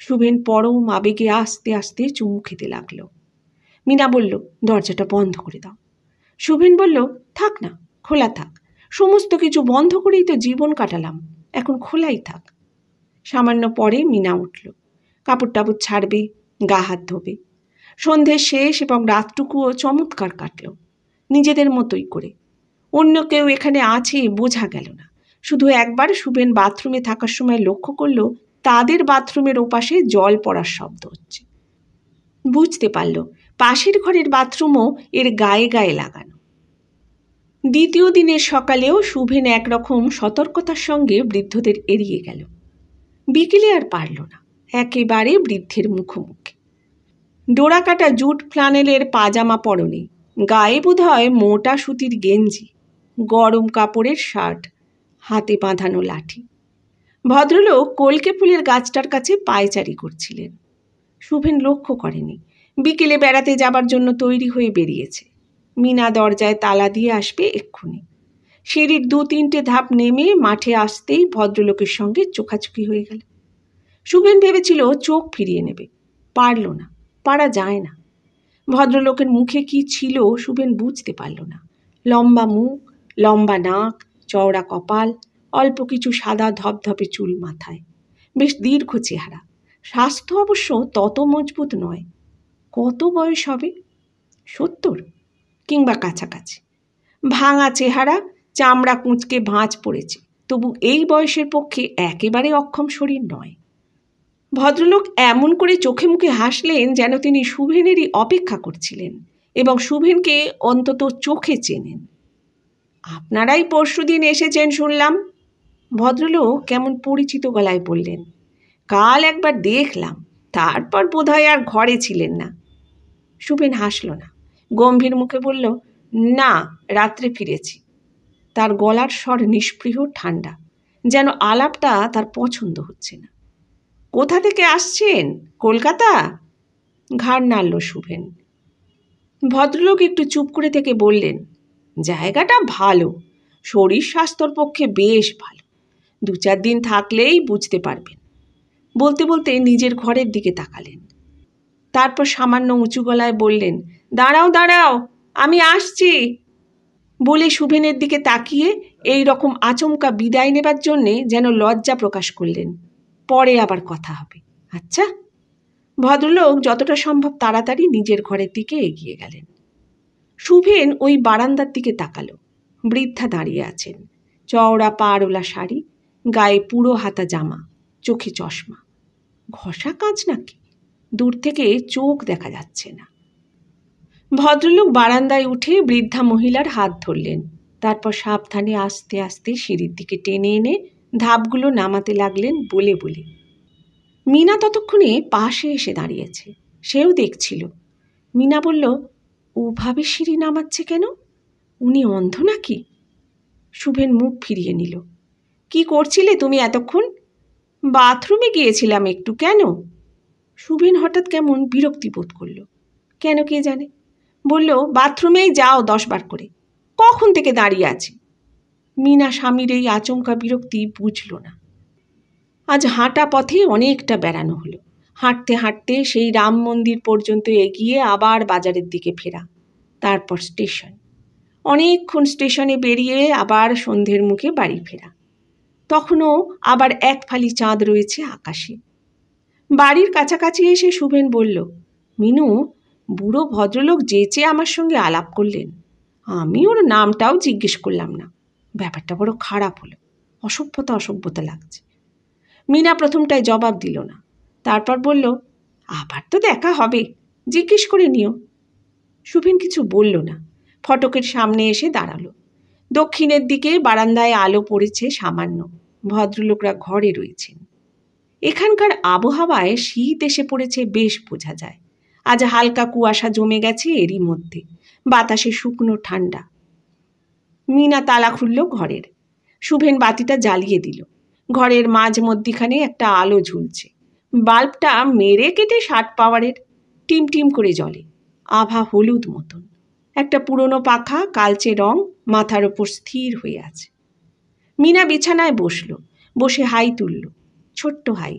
শুভেন পরম আবেগে আস্তে আস্তে চুমু খেতে লাগলো মিনা বলল দরজাটা বন্ধ করে দাও শুভেন বলল থাক না খোলা থাক সমস্ত কিছু বন্ধ করেই তো জীবন কাটালাম এখন খোলাই থাক সামান্য পরে মিনা উঠল কাপড় টাপড় ছাড়বে গা হাত ধোবে সন্ধে শেষ এবং রাতটুকুও চমৎকার কাটল নিজেদের মতোই করে অন্য কেউ এখানে আছে বোঝা গেল না শুধু একবার সুবেন বাথরুমে থাকার সময় লক্ষ্য করল তাদের বাথরুমের ওপাশে জল পড়ার শব্দ হচ্ছে বুঝতে পারল পাশের ঘরের বাথরুমও এর গায়ে গায়ে লাগানো দ্বিতীয় দিনের সকালেও শুভেন একরকম সতর্কতার সঙ্গে বৃদ্ধদের এড়িয়ে গেল বিকেলে আর পারল না একেবারে বৃদ্ধের মুখোমুখি ডোরাকাটা জুট ফ্লানেলের পাজামা পরনে গায়ে বোধ হয় মোটা সুতির গেঞ্জি গরম কাপড়ের শার্ট হাতে বাঁধানো লাঠি ভদ্রলোক কলকে ফুলের গাছটার কাছে পায়চারি করছিলেন শুভেন লক্ষ্য করেনি বিকেলে বেড়াতে যাবার জন্য তৈরি হয়ে বেরিয়েছে মিনা দরজায় তালা দিয়ে আসবে এক্ষুনি সিঁড়ির দু তিনটে ধাপ নেমে মাঠে আসতেই ভদ্রলোকের সঙ্গে চোখাচুকি হয়ে গেল সুবেন ভেবেছিল চোখ ফিরিয়ে নেবে পারল না পারা যায় না ভদ্রলোকের মুখে কি ছিল সুবেন বুঝতে পারল না লম্বা মুখ লম্বা নাক চওড়া কপাল অল্প কিছু সাদা ধপধপে চুল মাথায় বেশ দীর্ঘ চেহারা স্বাস্থ্য অবশ্য তত মজবুত নয় কত বয়স হবে সত্তর কিংবা কাছাকাছি ভাঙা চেহারা চামড়া কুঁচকে ভাঁজ পড়েছে তবু এই বয়সের পক্ষে একেবারে অক্ষম শরীর নয় ভদ্রলোক এমন করে চোখে মুখে হাসলেন যেন তিনি শুভেনেরই অপেক্ষা করছিলেন এবং শুভেনকে অন্তত চোখে চেনেন আপনারাই পরশুদিন এসেছেন শুনলাম ভদ্রলোক কেমন পরিচিত গলায় বললেন কাল একবার দেখলাম তারপর বোধহয় আর ঘরে ছিলেন না শুভেন হাসল না গম্ভীর মুখে বলল না রাত্রে ফিরেছি তার গলার স্বর নিষ্পৃহ ঠান্ডা যেন আলাপটা তার পছন্দ হচ্ছে না কোথা থেকে আসছেন কলকাতা ঘাড় নাড়ল শুভেন ভদ্রলোক একটু চুপ করে থেকে বললেন জায়গাটা ভালো শরীর স্বাস্থ্যর পক্ষে বেশ ভালো দু চার দিন থাকলেই বুঝতে পারবেন বলতে বলতে নিজের ঘরের দিকে তাকালেন তারপর সামান্য উঁচু গলায় বললেন দাঁড়াও দাঁড়াও আমি আসছি বলে শুভেনের দিকে তাকিয়ে এই রকম আচমকা বিদায় নেবার জন্যে যেন লজ্জা প্রকাশ করলেন পরে আবার কথা হবে আচ্ছা ভদ্রলোক যতটা সম্ভব তাড়াতাড়ি নিজের ঘরের দিকে এগিয়ে গেলেন শুভেন ওই বারান্দার দিকে তাকালো বৃদ্ধা দাঁড়িয়ে আছেন চওড়া পাড়ওলা শাড়ি গায়ে পুরো হাতা জামা চোখে চশমা ঘষা কাঁচ নাকি দূর থেকে চোখ দেখা যাচ্ছে না ভদ্রলোক বারান্দায় উঠে বৃদ্ধা মহিলার হাত ধরলেন তারপর সাবধানে আস্তে আস্তে সিঁড়ির দিকে টেনে এনে ধাপগুলো নামাতে লাগলেন বলে বলে মিনা ততক্ষণে পাশে এসে দাঁড়িয়েছে সেও দেখছিল মিনা বলল ওভাবে সিঁড়ি নামাচ্ছে কেন উনি অন্ধ নাকি শুভেন মুখ ফিরিয়ে নিল কি করছিলে তুমি এতক্ষণ বাথরুমে গিয়েছিলাম একটু কেন শুভেন হঠাৎ কেমন বিরক্তি বোধ করল কেন কে জানে বলল বাথরুমেই যাও দশবার করে কখন থেকে দাঁড়িয়ে আছি মিনা স্বামীর এই আচমকা বিরক্তি বুঝল না আজ হাঁটা পথে অনেকটা বেড়ানো হলো হাঁটতে হাঁটতে সেই রাম মন্দির পর্যন্ত এগিয়ে আবার বাজারের দিকে ফেরা তারপর স্টেশন অনেকক্ষণ স্টেশনে বেরিয়ে আবার সন্ধ্যের মুখে বাড়ি ফেরা তখনও আবার এক ফালি চাঁদ রয়েছে আকাশে বাড়ির কাছাকাছি এসে শুভেন বলল মিনু বুড়ো ভদ্রলোক যে চেয়ে আমার সঙ্গে আলাপ করলেন আমি ওর নামটাও জিজ্ঞেস করলাম না ব্যাপারটা বড় খারাপ হলো অসভ্যতা অসভ্যতা লাগছে মিনা প্রথমটায় জবাব দিল না তারপর বলল আবার তো দেখা হবে জিজ্ঞেস করে নিও সুফিন কিছু বলল না ফটকের সামনে এসে দাঁড়ালো দক্ষিণের দিকে বারান্দায় আলো পড়েছে সামান্য ভদ্রলোকরা ঘরে রয়েছেন এখানকার আবহাওয়ায় শীত এসে পড়েছে বেশ বোঝা যায় আজ হালকা কুয়াশা জমে গেছে এরই মধ্যে বাতাসে শুকনো ঠান্ডা মিনা তালা খুলল ঘরের শুভেন বাতিটা জ্বালিয়ে দিল ঘরের মাঝ মধ্যিখানে একটা আলো ঝুলছে বাল্বটা মেরে কেটে ষাট পাওয়ারের টিমটিম করে জলে আভা হলুদ মতন একটা পুরনো পাখা কালচে রং মাথার ওপর স্থির হয়ে আছে মিনা বিছানায় বসল বসে হাই তুলল ছোট্ট হাই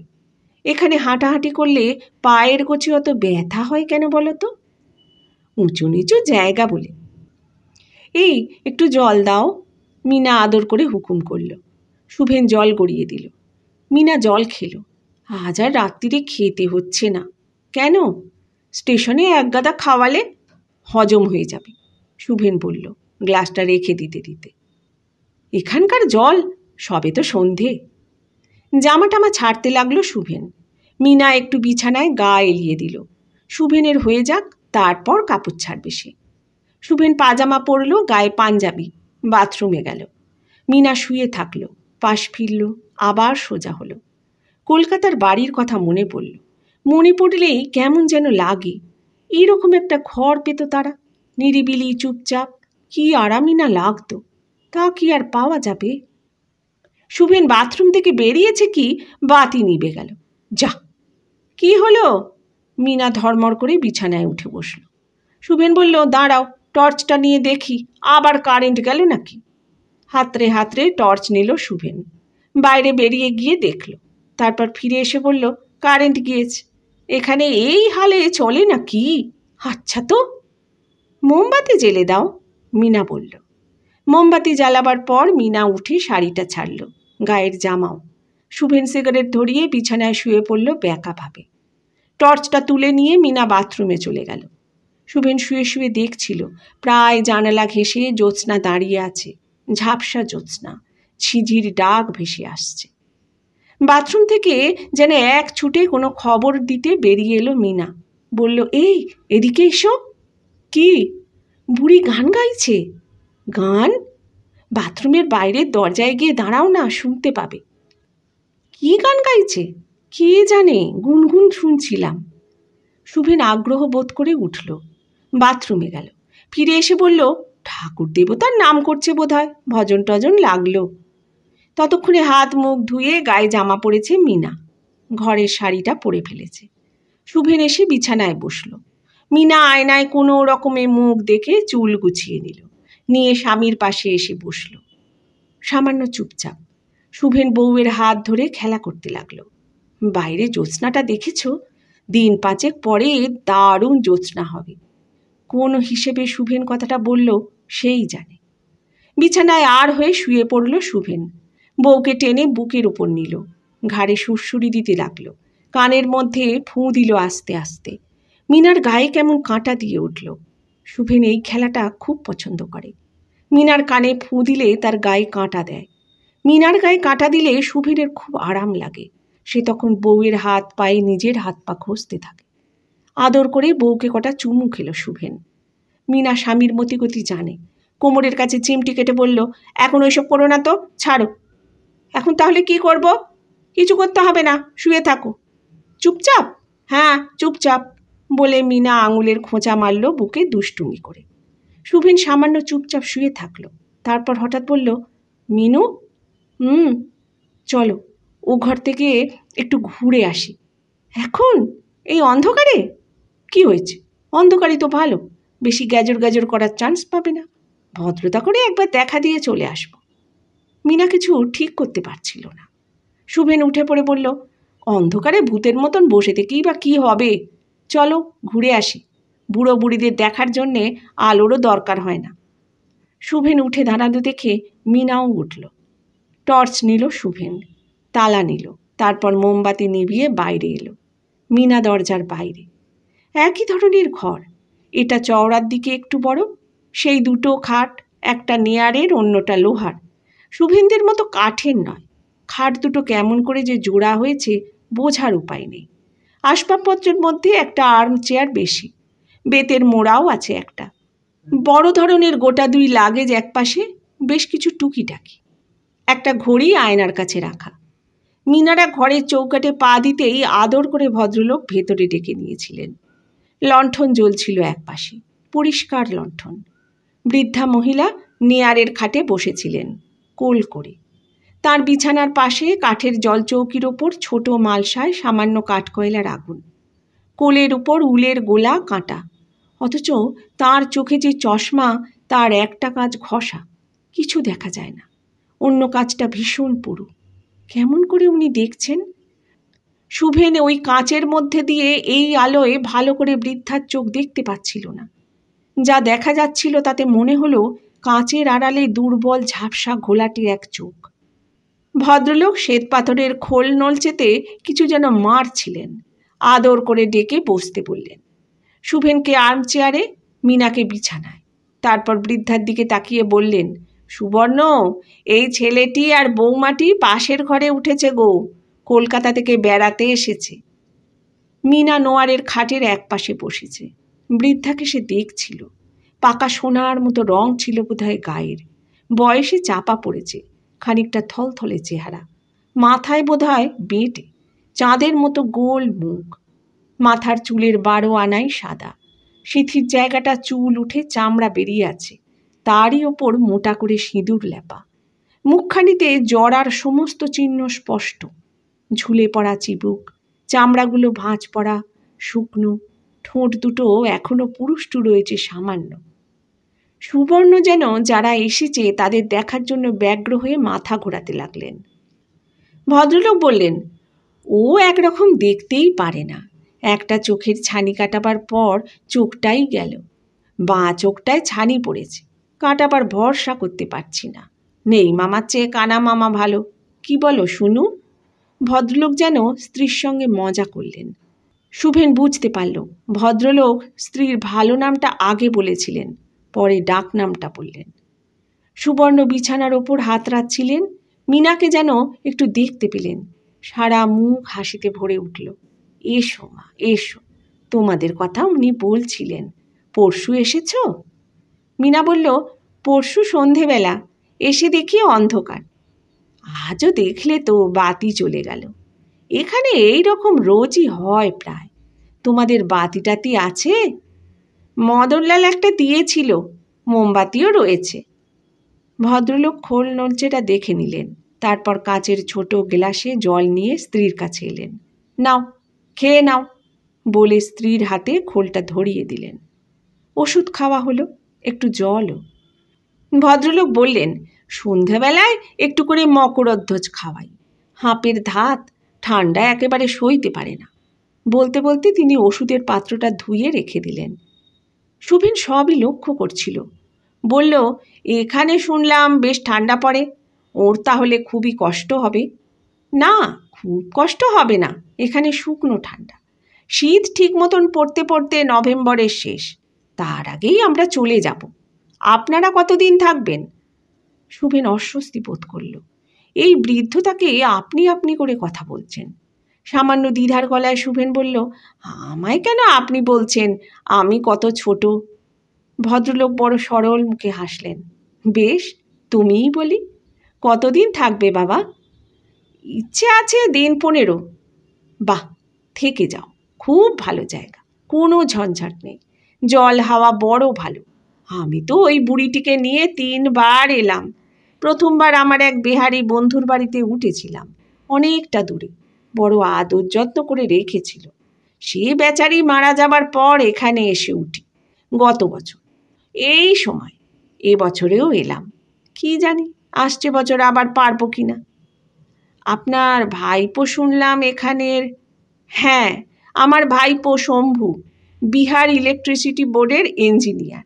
এখানে হাঁটাহাঁটি করলে পায়ের কচি অত ব্যথা হয় কেন বলো তো উঁচু নিচু জায়গা বলে এই একটু জল দাও মিনা আদর করে হুকুম করল শুভেন জল গড়িয়ে দিল মিনা জল খেল আজ আর রাত্রিরে খেতে হচ্ছে না কেন স্টেশনে এক গাদা খাওয়ালে হজম হয়ে যাবে শুভেন বলল গ্লাসটা রেখে দিতে দিতে এখানকার জল সবে তো সন্ধে জামাটামা ছাড়তে লাগলো শুভেন মিনা একটু বিছানায় গা এলিয়ে দিল শুভেনের হয়ে যাক তারপর কাপড় ছাড়বে সে শুভেন পাজামা পরল গায়ে পাঞ্জাবি বাথরুমে গেল মিনা শুয়ে থাকলো পাশ ফিরল আবার সোজা হলো কলকাতার বাড়ির কথা মনে পড়ল মনে পড়লেই কেমন যেন লাগে এইরকম একটা ঘর পেত তারা নিরিবিলি চুপচাপ কি আরামিনা লাগতো তা কি আর পাওয়া যাবে শুভেন বাথরুম থেকে বেরিয়েছে কি বাতি নিবে গেল যা কি হলো মিনা ধর্মর করে বিছানায় উঠে বসল শুভেন বলল দাঁড়াও টর্চটা নিয়ে দেখি আবার কারেন্ট গেল নাকি হাতরে হাতরে টর্চ নিল শুভেন বাইরে বেরিয়ে গিয়ে দেখল তারপর ফিরে এসে বলল কারেন্ট গিয়েছে এখানে এই হালে চলে নাকি আচ্ছা তো মোমবাতি জেলে দাও মিনা বলল মোমবাতি জ্বালাবার পর মিনা উঠে শাড়িটা ছাড়ল গায়ের জামাও শুভেন সিগারেট ধরিয়ে বিছানায় শুয়ে পড়ল ব্যাকাভাবে টর্চটা তুলে নিয়ে মিনা বাথরুমে চলে গেল শুভেন শুয়ে শুয়ে দেখছিল প্রায় জানালা ঘেঁষে জ্যোৎস্না দাঁড়িয়ে আছে ঝাপসা জ্যোৎস্না ছিঝির ডাক ভেসে আসছে বাথরুম থেকে যেন এক ছুটে কোনো খবর দিতে বেরিয়ে এলো মিনা বলল এই এদিকে এসো কি বুড়ি গান গাইছে গান বাথরুমের বাইরের দরজায় গিয়ে দাঁড়াও না শুনতে পাবে কি গান গাইছে কে জানে গুনগুন শুনছিলাম শুভেন আগ্রহ বোধ করে উঠল বাথরুমে গেল ফিরে এসে বলল ঠাকুর দেবতার নাম করছে বোধ হয় ভজন টজন লাগলো ততক্ষণে হাত মুখ ধুয়ে গায়ে জামা পরেছে মিনা ঘরের শাড়িটা পরে ফেলেছে শুভেন এসে বিছানায় বসল মিনা আয়নায় কোনো রকমে মুখ দেখে চুল গুছিয়ে নিল নিয়ে স্বামীর পাশে এসে বসল সামান্য চুপচাপ শুভেন বউয়ের হাত ধরে খেলা করতে লাগলো বাইরে জ্যোৎস্নাটা দেখেছ দিন পাঁচেক পরে দারুণ জ্যোৎস্না হবে কোন হিসেবে শুভেন কথাটা বলল সেই জানে বিছানায় আর হয়ে শুয়ে পড়ল শুভেন বউকে টেনে বুকের উপর নিল ঘাড়ে সুরসুরি দিতে লাগলো কানের মধ্যে ফুঁ দিল আস্তে আস্তে মিনার গায়ে কেমন কাঁটা দিয়ে উঠল শুভেন এই খেলাটা খুব পছন্দ করে মিনার কানে ফু দিলে তার গায়ে কাঁটা দেয় মিনার গায়ে কাঁটা দিলে শুভেনের খুব আরাম লাগে সে তখন বউয়ের হাত পায়ে নিজের হাত পা খসতে থাকে আদর করে বউকে কটা চুমু খেল শুভেন মিনা স্বামীর মতিগতি জানে কোমরের কাছে চিমটি কেটে বলল এখন ওইসব করো না তো ছাড়ো এখন তাহলে কি করব কিছু করতে হবে না শুয়ে থাকো চুপচাপ হ্যাঁ চুপচাপ বলে মিনা আঙুলের খোঁচা মারল বুকে দুষ্টুমি করে শুভিন সামান্য চুপচাপ শুয়ে থাকল তারপর হঠাৎ বলল মিনু হুম চলো ও ঘর থেকে একটু ঘুরে আসি এখন এই অন্ধকারে কি হয়েছে অন্ধকারই তো ভালো বেশি গ্যাজর গ্যাজর করার চান্স পাবে না ভদ্রতা করে একবার দেখা দিয়ে চলে আসব মিনা কিছু ঠিক করতে পারছিল না শুভেন উঠে পড়ে বলল অন্ধকারে ভূতের মতন বসে থেকেই বা কি হবে চলো ঘুরে আসি বুড়ো বুড়িদের দেখার জন্যে আলোরও দরকার হয় না শুভেন উঠে দাঁড়ানো দেখে মিনাও উঠল টর্চ নিল শুভেন তালা নিল তারপর মোমবাতি নিভিয়ে বাইরে এলো মিনা দরজার বাইরে একই ধরনের ঘর এটা চওড়ার দিকে একটু বড় সেই দুটো খাট একটা নেয়ারের অন্যটা লোহার শুভেন্দের মতো কাঠের নয় খাট দুটো কেমন করে যে জোড়া হয়েছে বোঝার উপায় নেই আসবাবপত্রের মধ্যে একটা আর্ম চেয়ার বেশি বেতের মোড়াও আছে একটা বড় ধরনের গোটা দুই লাগেজ একপাশে বেশ কিছু টুকিটাকি একটা ঘড়ি আয়নার কাছে রাখা মিনারা ঘরের চৌকাটে পা দিতেই আদর করে ভদ্রলোক ভেতরে ডেকে নিয়েছিলেন লণ্ঠন জ্বলছিল একপাশে পরিষ্কার লণ্ঠন বৃদ্ধা মহিলা নেয়ারের খাটে বসেছিলেন কোল করে তার বিছানার পাশে কাঠের জলচৌকির ওপর ছোট মালসায় সামান্য কাঠকয়লার আগুন কোলের উপর উলের গোলা কাঁটা অথচ তার চোখে যে চশমা তার একটা কাজ ঘষা কিছু দেখা যায় না অন্য কাজটা ভীষণ পুরু কেমন করে উনি দেখছেন শুভেন ওই কাঁচের মধ্যে দিয়ে এই আলোয় ভালো করে বৃদ্ধার চোখ দেখতে পাচ্ছিল না যা দেখা যাচ্ছিল তাতে মনে হলো কাঁচের আড়ালে দুর্বল ঝাপসা ঘোলাটি এক চোখ ভদ্রলোক শ্বেত পাথরের খোল নলচেতে কিছু যেন মারছিলেন আদর করে ডেকে বসতে বললেন শুভেনকে আর্ম চেয়ারে মিনাকে বিছানায় তারপর বৃদ্ধার দিকে তাকিয়ে বললেন সুবর্ণ এই ছেলেটি আর বৌমাটি পাশের ঘরে উঠেছে গো কলকাতা থেকে বেড়াতে এসেছে মিনা নোয়ারের খাটের এক পাশে বসেছে বৃদ্ধাকে সে দেখছিল পাকা সোনার মতো রং ছিল বোধহয় গায়ের বয়সে চাপা পড়েছে খানিকটা থলথলে চেহারা মাথায় বোধহয় বেট চাঁদের মতো গোল মুখ মাথার চুলের বারো আনাই সাদা সিঁথির জায়গাটা চুল উঠে চামড়া বেরিয়ে আছে তারই ওপর মোটা করে সিঁদুর লেপা মুখখানিতে জরার সমস্ত চিহ্ন স্পষ্ট ঝুলে পড়া চিবুক চামড়াগুলো ভাঁজ পড়া শুকনো ঠোঁট দুটো এখনও পুরুষ্টু রয়েছে সামান্য সুবর্ণ যেন যারা এসেছে তাদের দেখার জন্য ব্যগ্র হয়ে মাথা ঘোরাতে লাগলেন ভদ্রলোক বললেন ও একরকম দেখতেই পারে না একটা চোখের ছানি কাটাবার পর চোখটাই গেল বাঁ চোখটায় ছানি পড়েছে কাটাবার ভরসা করতে পারছি না নেই মামার চেয়ে কানা মামা ভালো কি বলো শুনু ভদ্রলোক যেন স্ত্রীর সঙ্গে মজা করলেন শুভেন বুঝতে পারল ভদ্রলোক স্ত্রীর ভালো নামটা আগে বলেছিলেন পরে ডাক নামটা বললেন সুবর্ণ বিছানার ওপর হাত রাখছিলেন মিনাকে যেন একটু দেখতে পেলেন সারা মুখ হাসিতে ভরে উঠল এসো মা এসো তোমাদের কথা উনি বলছিলেন পরশু এসেছ মিনা বলল পরশু সন্ধেবেলা এসে দেখি অন্ধকার আজও দেখলে তো বাতি চলে গেল এখানে এই রকম রোজই হয় প্রায় তোমাদের বাতিটাতি আছে মদনলাল একটা দিয়েছিল মোমবাতিও রয়েছে ভদ্রলোক খোল নলচেটা দেখে নিলেন তারপর কাঁচের ছোট গ্লাসে জল নিয়ে স্ত্রীর কাছে এলেন নাও খেয়ে নাও বলে স্ত্রীর হাতে খোলটা ধরিয়ে দিলেন ওষুধ খাওয়া হলো একটু জলও ভদ্রলোক বললেন সন্ধেবেলায় একটু করে মকরধ্বজ খাওয়াই হাঁপের ধাত ঠান্ডা একেবারে সইতে পারে না বলতে বলতে তিনি ওষুধের পাত্রটা ধুয়ে রেখে দিলেন সুবিন সবই লক্ষ্য করছিল বলল এখানে শুনলাম বেশ ঠান্ডা পড়ে ওর তাহলে খুবই কষ্ট হবে না খুব কষ্ট হবে না এখানে শুকনো ঠান্ডা শীত ঠিক মতন পড়তে পড়তে নভেম্বরের শেষ তার আগেই আমরা চলে যাব আপনারা কতদিন থাকবেন শুভেন অস্বস্তি বোধ করল এই বৃদ্ধ তাকে আপনি আপনি করে কথা বলছেন সামান্য দ্বিধার গলায় শুভেন বলল আমায় কেন আপনি বলছেন আমি কত ছোট ভদ্রলোক বড় সরল মুখে হাসলেন বেশ তুমিই বলি কতদিন থাকবে বাবা ইচ্ছে আছে দিন পনেরো বাহ থেকে যাও খুব ভালো জায়গা কোনো ঝঞ্ঝাট নেই জল হাওয়া বড় ভালো আমি তো ওই বুড়িটিকে নিয়ে তিনবার এলাম প্রথমবার আমার এক বিহারি বন্ধুর বাড়িতে উঠেছিলাম অনেকটা দূরে বড় আদর যত্ন করে রেখেছিল সে বেচারি মারা যাবার পর এখানে এসে উঠি গত বছর এই সময় এ বছরেও এলাম কি জানি আসছে বছর আবার পারবো কি না আপনার ভাইপো শুনলাম এখানের হ্যাঁ আমার ভাইপো শম্ভু বিহার ইলেকট্রিসিটি বোর্ডের ইঞ্জিনিয়ার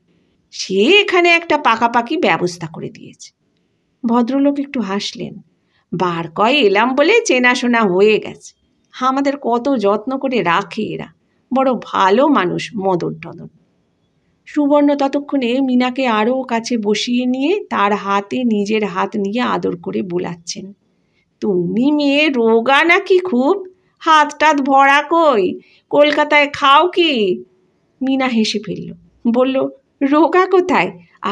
সে এখানে একটা পাকাপাকি ব্যবস্থা করে দিয়েছে ভদ্রলোক একটু হাসলেন বার কয় এলাম বলে চেনাশোনা হয়ে গেছে আমাদের কত যত্ন করে রাখে এরা বড় ভালো মানুষ মদন টদন সুবর্ণ ততক্ষণে মিনাকে আরও কাছে বসিয়ে নিয়ে তার হাতে নিজের হাত নিয়ে আদর করে বোলাচ্ছেন তুমি মেয়ে রোগা নাকি খুব হাত টাত ভরা কই কলকাতায় খাও কি মিনা হেসে ফেলল বলল রোগা কোথায়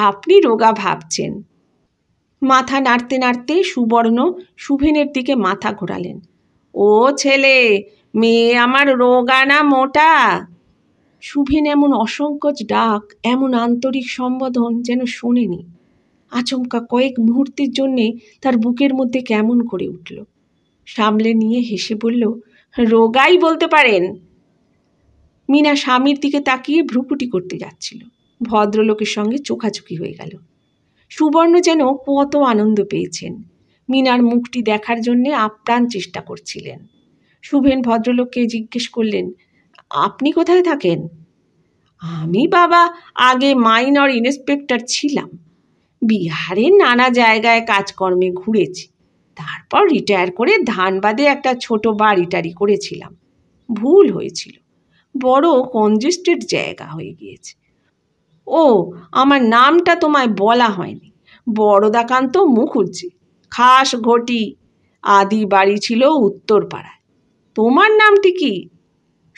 আপনি রোগা ভাবছেন মাথা নাড়তে নাড়তে সুবর্ণ শুভেনের দিকে মাথা ঘোরালেন ও ছেলে মেয়ে আমার রোগানা মোটা শুভেন এমন অসংকোচ ডাক এমন আন্তরিক সম্বোধন যেন শোনেনি আচমকা কয়েক মুহূর্তের জন্যে তার বুকের মধ্যে কেমন করে উঠল সামলে নিয়ে হেসে বলল রোগাই বলতে পারেন মিনা স্বামীর দিকে তাকিয়ে ভ্রুকুটি করতে যাচ্ছিল ভদ্রলোকের সঙ্গে চোখাচুকি হয়ে গেল সুবর্ণ যেন কত আনন্দ পেয়েছেন মিনার মুখটি দেখার জন্যে আপ্রাণ চেষ্টা করছিলেন শুভেন ভদ্রলোককে জিজ্ঞেস করলেন আপনি কোথায় থাকেন আমি বাবা আগে মাইনর ইন্সপেক্টর ছিলাম বিহারের নানা জায়গায় কাজকর্মে ঘুরেছি তারপর রিটায়ার করে ধানবাদে একটা ছোট বাড়ি টাড়ি করেছিলাম ভুল হয়েছিল বড় কনজেস্টেড জায়গা হয়ে গিয়েছে ও আমার নামটা তোমায় বলা হয়নি বড়দাকান্ত মুখুর্জি খাস ঘটি আদি বাড়ি ছিল উত্তরপাড়ায় তোমার নামটি কি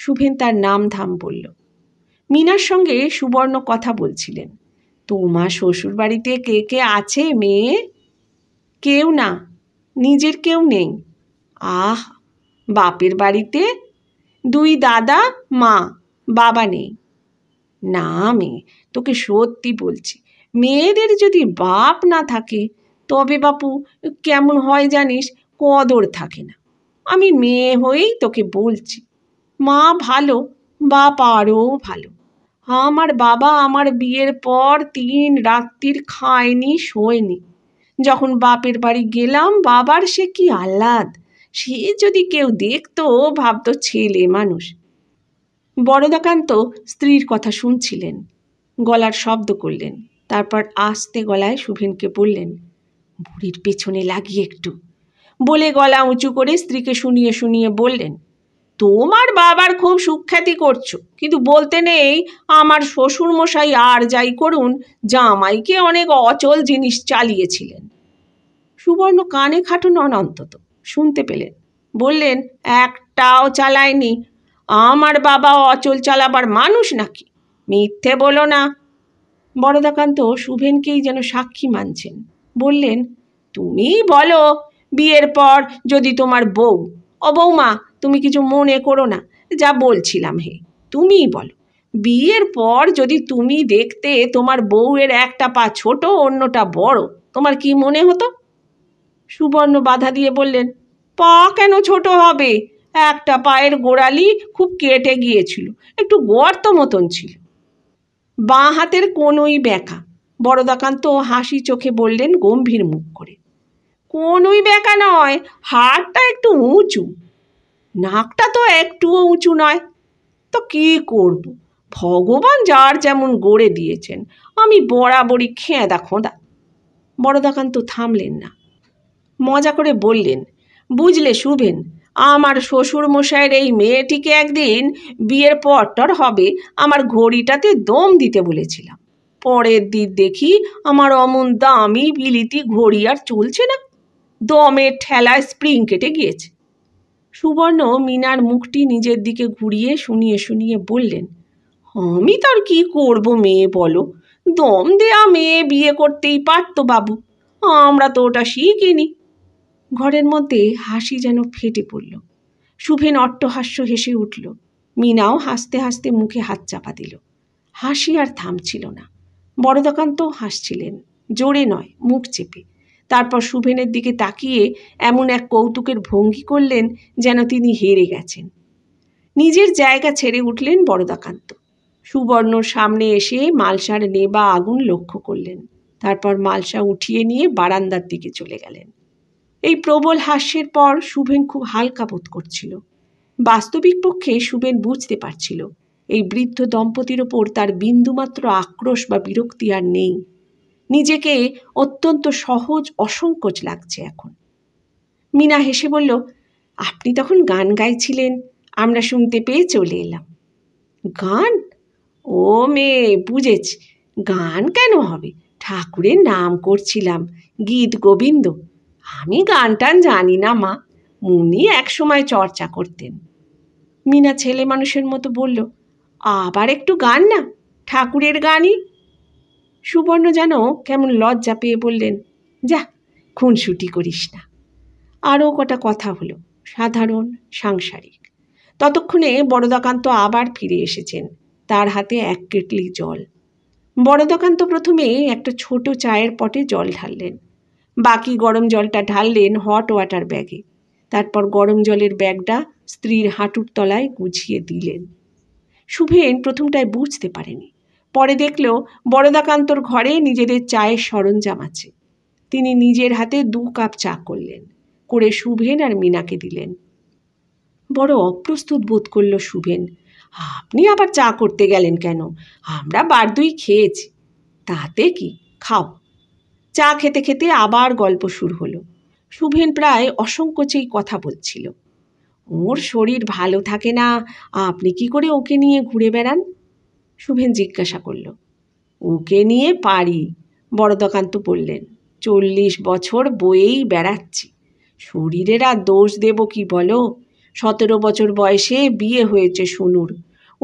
শুভেন তার নাম ধাম বলল মিনার সঙ্গে সুবর্ণ কথা বলছিলেন তোমার শ্বশুর বাড়িতে কে কে আছে মেয়ে কেউ না নিজের কেউ নেই আহ বাপের বাড়িতে দুই দাদা মা বাবা নেই না মেয়ে তোকে সত্যি বলছি মেয়েদের যদি বাপ না থাকে তবে বাপু কেমন হয় জানিস কদর থাকে না আমি মেয়ে হয়েই তোকে বলছি মা ভালো বাপ আরও ভালো আমার বাবা আমার বিয়ের পর তিন রাত্রির খায়নি শোয়নি যখন বাপের বাড়ি গেলাম বাবার সে কি আহ্লাদ সে যদি কেউ দেখতো ভাবতো ছেলে মানুষ বড়দাকান্ত স্ত্রীর কথা শুনছিলেন গলার শব্দ করলেন তারপর আস্তে গলায় শুভেনকে বললেন বুড়ির পেছনে লাগিয়ে একটু বলে গলা উঁচু করে স্ত্রীকে শুনিয়ে শুনিয়ে বললেন তোমার বাবার খুব সুখ্যাতি করছো কিন্তু বলতে নেই আমার শ্বশুরমশাই আর যাই করুন জামাইকে অনেক অচল জিনিস চালিয়েছিলেন সুবর্ণ কানে খাটো নন অন্তত শুনতে পেলেন বললেন একটাও চালায়নি আমার বাবা অচল চালাবার মানুষ নাকি মিথ্যে বলো না বরদাকান্ত শুভেনকেই যেন সাক্ষী মানছেন বললেন তুমি বলো বিয়ের পর যদি তোমার বউ ও বৌমা তুমি কিছু মনে করো না যা বলছিলাম হে তুমিই বলো বিয়ের পর যদি তুমি দেখতে তোমার বউয়ের একটা পা ছোট অন্যটা বড় তোমার কি মনে হতো সুবর্ণ বাধা দিয়ে বললেন পা কেন ছোট হবে একটা পায়ের গোড়ালি খুব কেটে গিয়েছিল একটু গর্ত মতন ছিল বাঁ হাতের কোনোই ব্যাকা বড়দাকান্ত হাসি চোখে বললেন গম্ভীর মুখ করে কোনোই ব্যাকা নয় হাড়টা একটু উঁচু নাকটা তো একটুও উঁচু নয় তো কি করব ভগবান যার যেমন গড়ে দিয়েছেন আমি বরাবরই খেঁদা খোঁদা বড়দাকান্ত থামলেন না মজা করে বললেন বুঝলে শুভেন আমার শ্বশুর মশাইয়ের এই মেয়েটিকে একদিন বিয়ের পরটর হবে আমার ঘড়িটাতে দম দিতে বলেছিলাম পরের দিন দেখি আমার অমন দামি বিলিতি ঘড়ি আর চলছে না দমের ঠেলায় স্প্রিং কেটে গিয়েছে সুবর্ণ মিনার মুখটি নিজের দিকে ঘুরিয়ে শুনিয়ে শুনিয়ে বললেন আমি তার কি করব মেয়ে বলো দম দেয়া মেয়ে বিয়ে করতেই পারতো বাবু আমরা তো ওটা শিখিনি ঘরের মধ্যে হাসি যেন ফেটে পড়ল শুভেন অট্টহাস্য হেসে উঠল মিনাও হাসতে হাসতে মুখে হাত চাপা দিল হাসি আর থামছিল না বড়দাকান্তও হাসছিলেন জোরে নয় মুখ চেপে তারপর শুভেনের দিকে তাকিয়ে এমন এক কৌতুকের ভঙ্গি করলেন যেন তিনি হেরে গেছেন নিজের জায়গা ছেড়ে উঠলেন বড়দাকান্ত সুবর্ণর সামনে এসে মালসার নেবা আগুন লক্ষ্য করলেন তারপর মালসা উঠিয়ে নিয়ে বারান্দার দিকে চলে গেলেন এই প্রবল হাস্যের পর শুভেন খুব হালকা বোধ করছিল বাস্তবিক পক্ষে শুভেন বুঝতে পারছিল এই বৃদ্ধ দম্পতির ওপর তার বিন্দুমাত্র আক্রোশ বা বিরক্তি আর নেই নিজেকে অত্যন্ত সহজ অসংকোচ লাগছে এখন মিনা হেসে বলল আপনি তখন গান গাইছিলেন আমরা শুনতে পেয়ে চলে এলাম গান ও মেয়ে বুঝেছি গান কেন হবে ঠাকুরের নাম করছিলাম গীত গোবিন্দ আমি গান টান জানি না মা মুনি একসময় চর্চা করতেন মিনা ছেলে মানুষের মতো বলল আবার একটু গান না ঠাকুরের গানই সুবর্ণ যেন কেমন লজ্জা পেয়ে বললেন যা খুনসুটি করিস না আরও কটা কথা হলো সাধারণ সাংসারিক ততক্ষণে বড়দাকান্ত আবার ফিরে এসেছেন তার হাতে এক কেটলি জল বড়দাকান্ত প্রথমে একটা ছোট চায়ের পটে জল ঢাললেন বাকি গরম জলটা ঢাললেন হট ওয়াটার ব্যাগে তারপর গরম জলের ব্যাগটা স্ত্রীর হাঁটুর তলায় গুছিয়ে দিলেন শুভেন প্রথমটায় বুঝতে পারেনি পরে দেখল বরদাকান্তর ঘরে নিজেদের চায়ের সরঞ্জাম আছে তিনি নিজের হাতে দু কাপ চা করলেন করে শুভেন আর মিনাকে দিলেন বড় অপ্রস্তুত বোধ করল শুভেন আপনি আবার চা করতে গেলেন কেন আমরা বার দুই খেয়েছি তাতে কি খাও চা খেতে খেতে আবার গল্প শুরু হলো শুভেন প্রায় অসংকোচেই কথা বলছিল ওর শরীর ভালো থাকে না আপনি কি করে ওকে নিয়ে ঘুরে বেড়ান শুভেন জিজ্ঞাসা করল ওকে নিয়ে পারি বরদকান্ত বললেন চল্লিশ বছর বইয়েই বেড়াচ্ছি শরীরের আর দোষ দেব কি বলো সতেরো বছর বয়সে বিয়ে হয়েছে সোনুর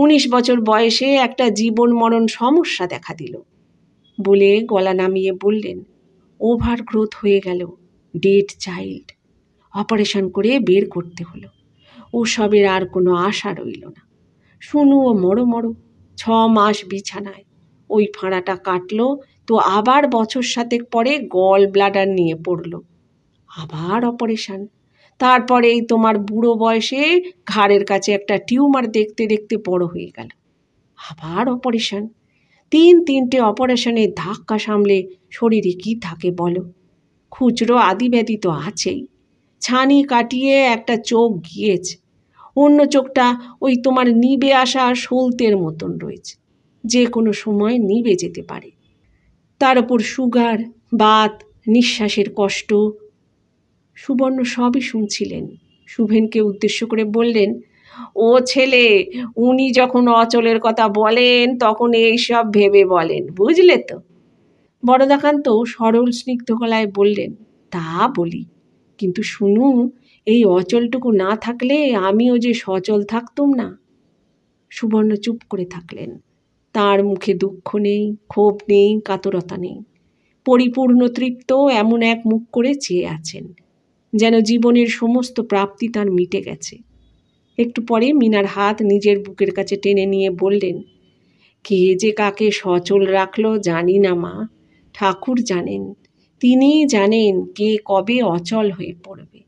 উনিশ বছর বয়সে একটা জীবন মরণ সমস্যা দেখা দিল বলে গলা নামিয়ে বললেন ওভার গ্রোথ হয়ে গেল ডেড চাইল্ড অপারেশন করে বের করতে হলো ওসবের আর কোনো আশা রইল না শুনু ও মরো মরো ছ মাস বিছানায় ওই ফাঁড়াটা কাটলো তো আবার বছর সাতেক পরে গল ব্লাডার নিয়ে পড়ল আবার অপারেশন তারপরে এই তোমার বুড়ো বয়সে ঘাড়ের কাছে একটা টিউমার দেখতে দেখতে বড় হয়ে গেল আবার অপারেশন তিন তিনটে অপারেশনের ধাক্কা সামলে শরীরে কি থাকে বলো খুচরো আদিব্যাধি তো আছেই ছানি কাটিয়ে একটা চোখ গিয়েছে অন্য চোখটা ওই তোমার নিবে আসা সলতের মতন রয়েছে যে কোনো সময় নিবে যেতে পারে তার ওপর সুগার বাত নিঃশ্বাসের কষ্ট সুবর্ণ সবই শুনছিলেন শুভেনকে উদ্দেশ্য করে বললেন ও ছেলে উনি যখন অচলের কথা বলেন তখন এই সব ভেবে বলেন বুঝলে তো বড়দাকান্ত সরল স্নিগ্ধ গলায় বললেন তা বলি কিন্তু শুনু এই অচলটুকু না থাকলে আমিও যে সচল থাকতুম না সুবর্ণ চুপ করে থাকলেন তার মুখে দুঃখ নেই ক্ষোভ নেই কাতরতা নেই পরিপূর্ণ তৃপ্ত এমন এক মুখ করে চেয়ে আছেন যেন জীবনের সমস্ত প্রাপ্তি তার মিটে গেছে একটু পরে মিনার হাত নিজের বুকের কাছে টেনে নিয়ে বললেন কে যে কাকে সচল রাখলো জানি না মা ঠাকুর জানেন তিনি জানেন কে কবে অচল হয়ে পড়বে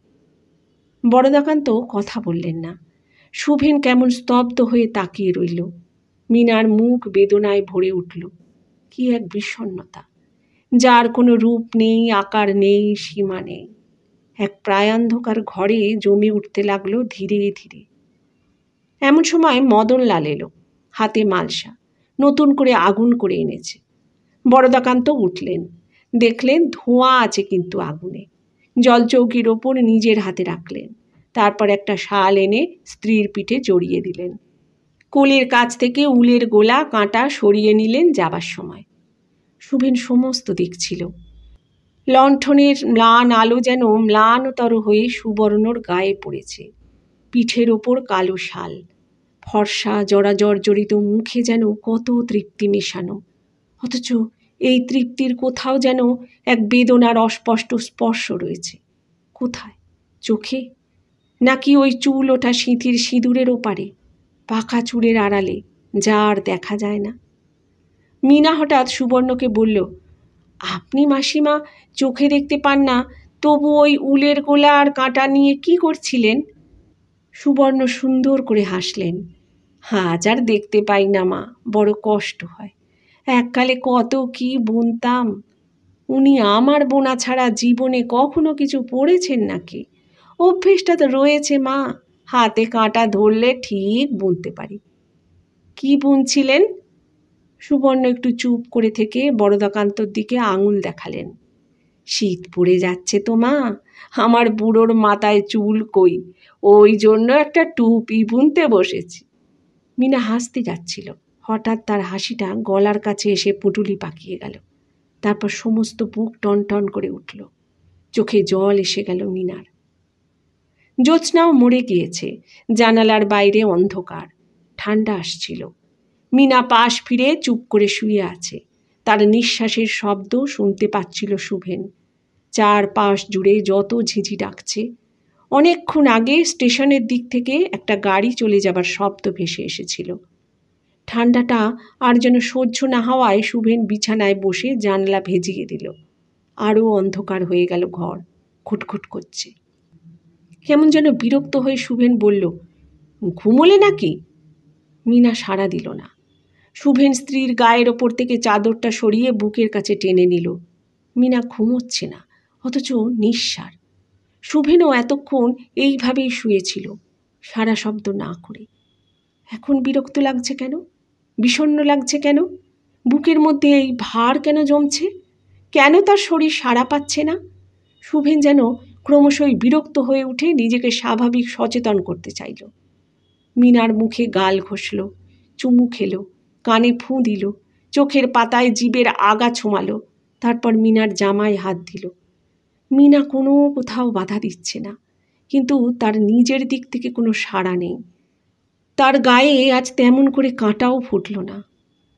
বড়দাকান্ত কথা বললেন না শুভেন কেমন স্তব্ধ হয়ে তাকিয়ে রইল মিনার মুখ বেদনায় ভরে উঠল কি এক বিষণ্নতা যার কোনো রূপ নেই আকার নেই সীমা নেই এক প্রায়ন্ধকার ঘরে জমে উঠতে লাগলো ধীরে ধীরে এমন সময় মদনলাল এলো হাতে মালসা নতুন করে আগুন করে এনেছে বরদাকান্ত উঠলেন দেখলেন ধোঁয়া আছে কিন্তু আগুনে জলচৌকির ওপর নিজের হাতে রাখলেন তারপর একটা শাল এনে স্ত্রীর পিঠে জড়িয়ে দিলেন কোলের কাছ থেকে উলের গোলা কাঁটা সরিয়ে নিলেন যাবার সময় শুভেন সমস্ত দেখছিল লণ্ঠনের ম্লান আলো যেন ম্লানতর হয়ে সুবর্ণর গায়ে পড়েছে পিঠের ওপর কালো শাল ফর্সা জরা জর্জরিত মুখে যেন কত তৃপ্তি মেশানো অথচ এই তৃপ্তির কোথাও যেন এক বেদনার অস্পষ্ট স্পর্শ রয়েছে কোথায় চোখে নাকি ওই চুল ওটা সিঁথির সিঁদুরের ওপারে পাকা চুলের আড়ালে যা আর দেখা যায় না মিনা হঠাৎ সুবর্ণকে বলল আপনি মাসিমা চোখে দেখতে পান না তবু ওই উলের গোলা আর কাঁটা নিয়ে কি করছিলেন সুবর্ণ সুন্দর করে হাসলেন আজ আর দেখতে পাই না মা বড় কষ্ট হয় এককালে কত কি বুনতাম উনি আমার বোনা ছাড়া জীবনে কখনো কিছু পড়েছেন নাকি অভ্যেসটা তো রয়েছে মা হাতে কাঁটা ধরলে ঠিক বুনতে পারি কি বুনছিলেন সুবর্ণ একটু চুপ করে থেকে বড়দাকান্তর দিকে আঙুল দেখালেন শীত পড়ে যাচ্ছে তো মা আমার বুড়োর মাথায় চুল কই ওই জন্য একটা টুপি বুনতে বসেছি মিনা হাসতে যাচ্ছিল হঠাৎ তার হাসিটা গলার কাছে এসে পুটুলি পাকিয়ে গেল তারপর সমস্ত বুক টন টন করে উঠল চোখে জল এসে গেল মিনার জ্যোৎস্নাও মরে গিয়েছে জানালার বাইরে অন্ধকার ঠান্ডা আসছিল মিনা পাশ ফিরে চুপ করে শুয়ে আছে তার নিঃশ্বাসের শব্দ শুনতে পাচ্ছিল শুভেন চার পাশ জুড়ে যত ঝিঝি ডাকছে অনেকক্ষণ আগে স্টেশনের দিক থেকে একটা গাড়ি চলে যাবার শব্দ ভেসে এসেছিল ঠান্ডাটা আর যেন সহ্য না হওয়ায় শুভেন বিছানায় বসে জানলা ভেজিয়ে দিল আরও অন্ধকার হয়ে গেল ঘর খুটখুট করছে কেমন যেন বিরক্ত হয়ে শুভেন বলল ঘুমোলে নাকি মিনা সাড়া দিল না শুভেন স্ত্রীর গায়ের ওপর থেকে চাদরটা সরিয়ে বুকের কাছে টেনে নিল মিনা ঘুমোচ্ছে না অথচ নিঃসার শুভেনও এতক্ষণ এইভাবেই শুয়েছিল সারা শব্দ না করে এখন বিরক্ত লাগছে কেন বিষণ্ন লাগছে কেন বুকের মধ্যে এই ভার কেন জমছে কেন তার শরীর সাড়া পাচ্ছে না শুভেন যেন ক্রমশই বিরক্ত হয়ে উঠে নিজেকে স্বাভাবিক সচেতন করতে চাইল মিনার মুখে গাল ঘষল চুমু খেল কানে ফুঁ দিল চোখের পাতায় জীবের আগা ছোঁয়ালো তারপর মিনার জামায় হাত দিল মিনা কোনো কোথাও বাধা দিচ্ছে না কিন্তু তার নিজের দিক থেকে কোনো সাড়া নেই তার গায়ে আজ তেমন করে কাঁটাও ফুটল না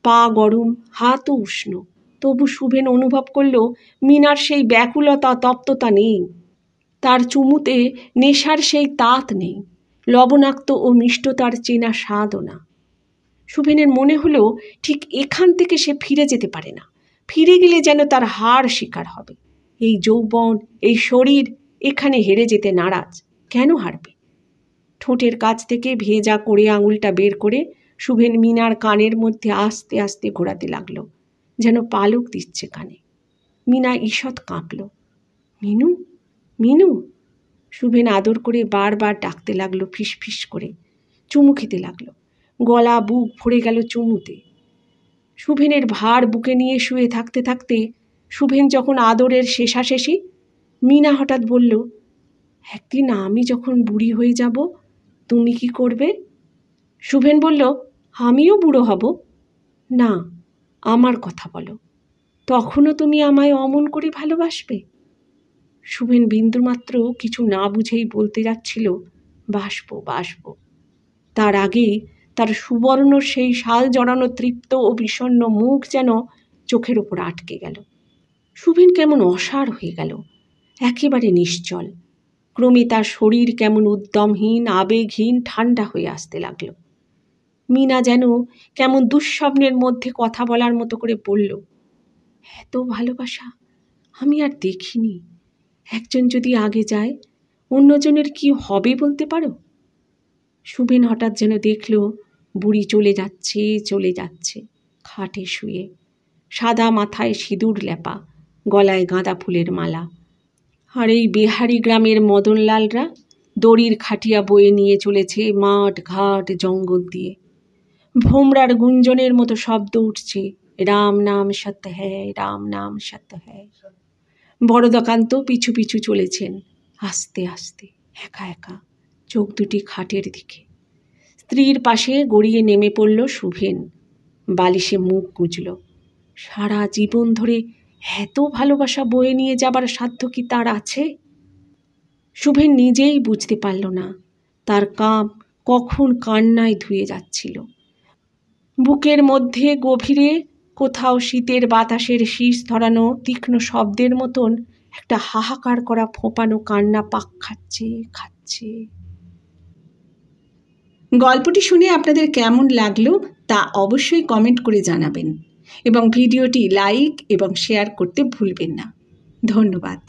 পা গরম হাতও উষ্ণ তবু শুভেন অনুভব করল মিনার সেই ব্যাকুলতা তপ্ততা নেই তার চুমুতে নেশার সেই তাত নেই লবণাক্ত ও মিষ্টতার চেনা স্বাদও না শুভেনের মনে হলো ঠিক এখান থেকে সে ফিরে যেতে পারে না ফিরে গেলে যেন তার হার শিকার হবে এই যৌবন এই শরীর এখানে হেরে যেতে নারাজ কেন হারবে ঠোঁটের কাছ থেকে ভেজা করে আঙুলটা বের করে শুভেন মিনার কানের মধ্যে আস্তে আস্তে ঘোরাতে লাগলো যেন পালক দিচ্ছে কানে মিনা ঈষৎ কাঁপল মিনু মিনু শুভেন আদর করে বারবার ডাকতে লাগলো ফিস করে চুমু খেতে লাগল গলা বুক ভরে গেল চুমুতে শুভেনের ভার বুকে নিয়ে শুয়ে থাকতে থাকতে শুভেন যখন আদরের শেষাশেষি মিনা হঠাৎ বলল একদিন আমি যখন বুড়ি হয়ে যাব তুমি কি করবে শুভেন বলল আমিও বুড়ো হব না আমার কথা বলো তখনও তুমি আমায় অমন করে ভালোবাসবে শুভেন বিন্দুমাত্র কিছু না বুঝেই বলতে যাচ্ছিল বাসব বাসব তার আগেই তার সুবর্ণ সেই শাল জড়ানো তৃপ্ত ও বিষণ্ন মুখ যেন চোখের ওপর আটকে গেল সুবিন কেমন অসার হয়ে গেল একেবারে নিশ্চল ক্রমে তার শরীর কেমন উদ্যমহীন আবেগহীন ঠান্ডা হয়ে আসতে লাগল মিনা যেন কেমন দুঃস্বপ্নের মধ্যে কথা বলার মতো করে বলল এত ভালোবাসা আমি আর দেখিনি একজন যদি আগে যায় অন্যজনের কি হবে বলতে পারো সুবিন হঠাৎ যেন দেখল বুড়ি চলে যাচ্ছে চলে যাচ্ছে খাটে শুয়ে সাদা মাথায় সিঁদুর লেপা গলায় গাঁদা ফুলের মালা আর এই বেহারি গ্রামের মদনলালরা দড়ির খাটিয়া বয়ে নিয়ে চলেছে মাঠ ঘাট জঙ্গল দিয়ে ভোমরার গুঞ্জনের মতো শব্দ উঠছে রাম নাম সত্য হ্যায় রাম নাম সত্য হ্যায় বড়দাকান্ত পিছু পিছু চলেছেন আস্তে আস্তে একা একা চোখ দুটি খাটের দিকে স্ত্রীর পাশে গড়িয়ে নেমে পড়ল শুভেন বালিশে মুখ গুঁজল সারা জীবন ধরে এত ভালোবাসা বয়ে নিয়ে যাবার সাধ্য কি তার আছে শুভেন নিজেই বুঝতে পারল না তার কাম কখন কান্নায় ধুয়ে যাচ্ছিল বুকের মধ্যে গভীরে কোথাও শীতের বাতাসের শীষ ধরানো তীক্ষ্ণ শব্দের মতন একটা হাহাকার করা ফোঁপানো কান্না পাক খাচ্ছে খাচ্ছে গল্পটি শুনে আপনাদের কেমন লাগলো তা অবশ্যই কমেন্ট করে জানাবেন এবং ভিডিওটি লাইক এবং শেয়ার করতে ভুলবেন না ধন্যবাদ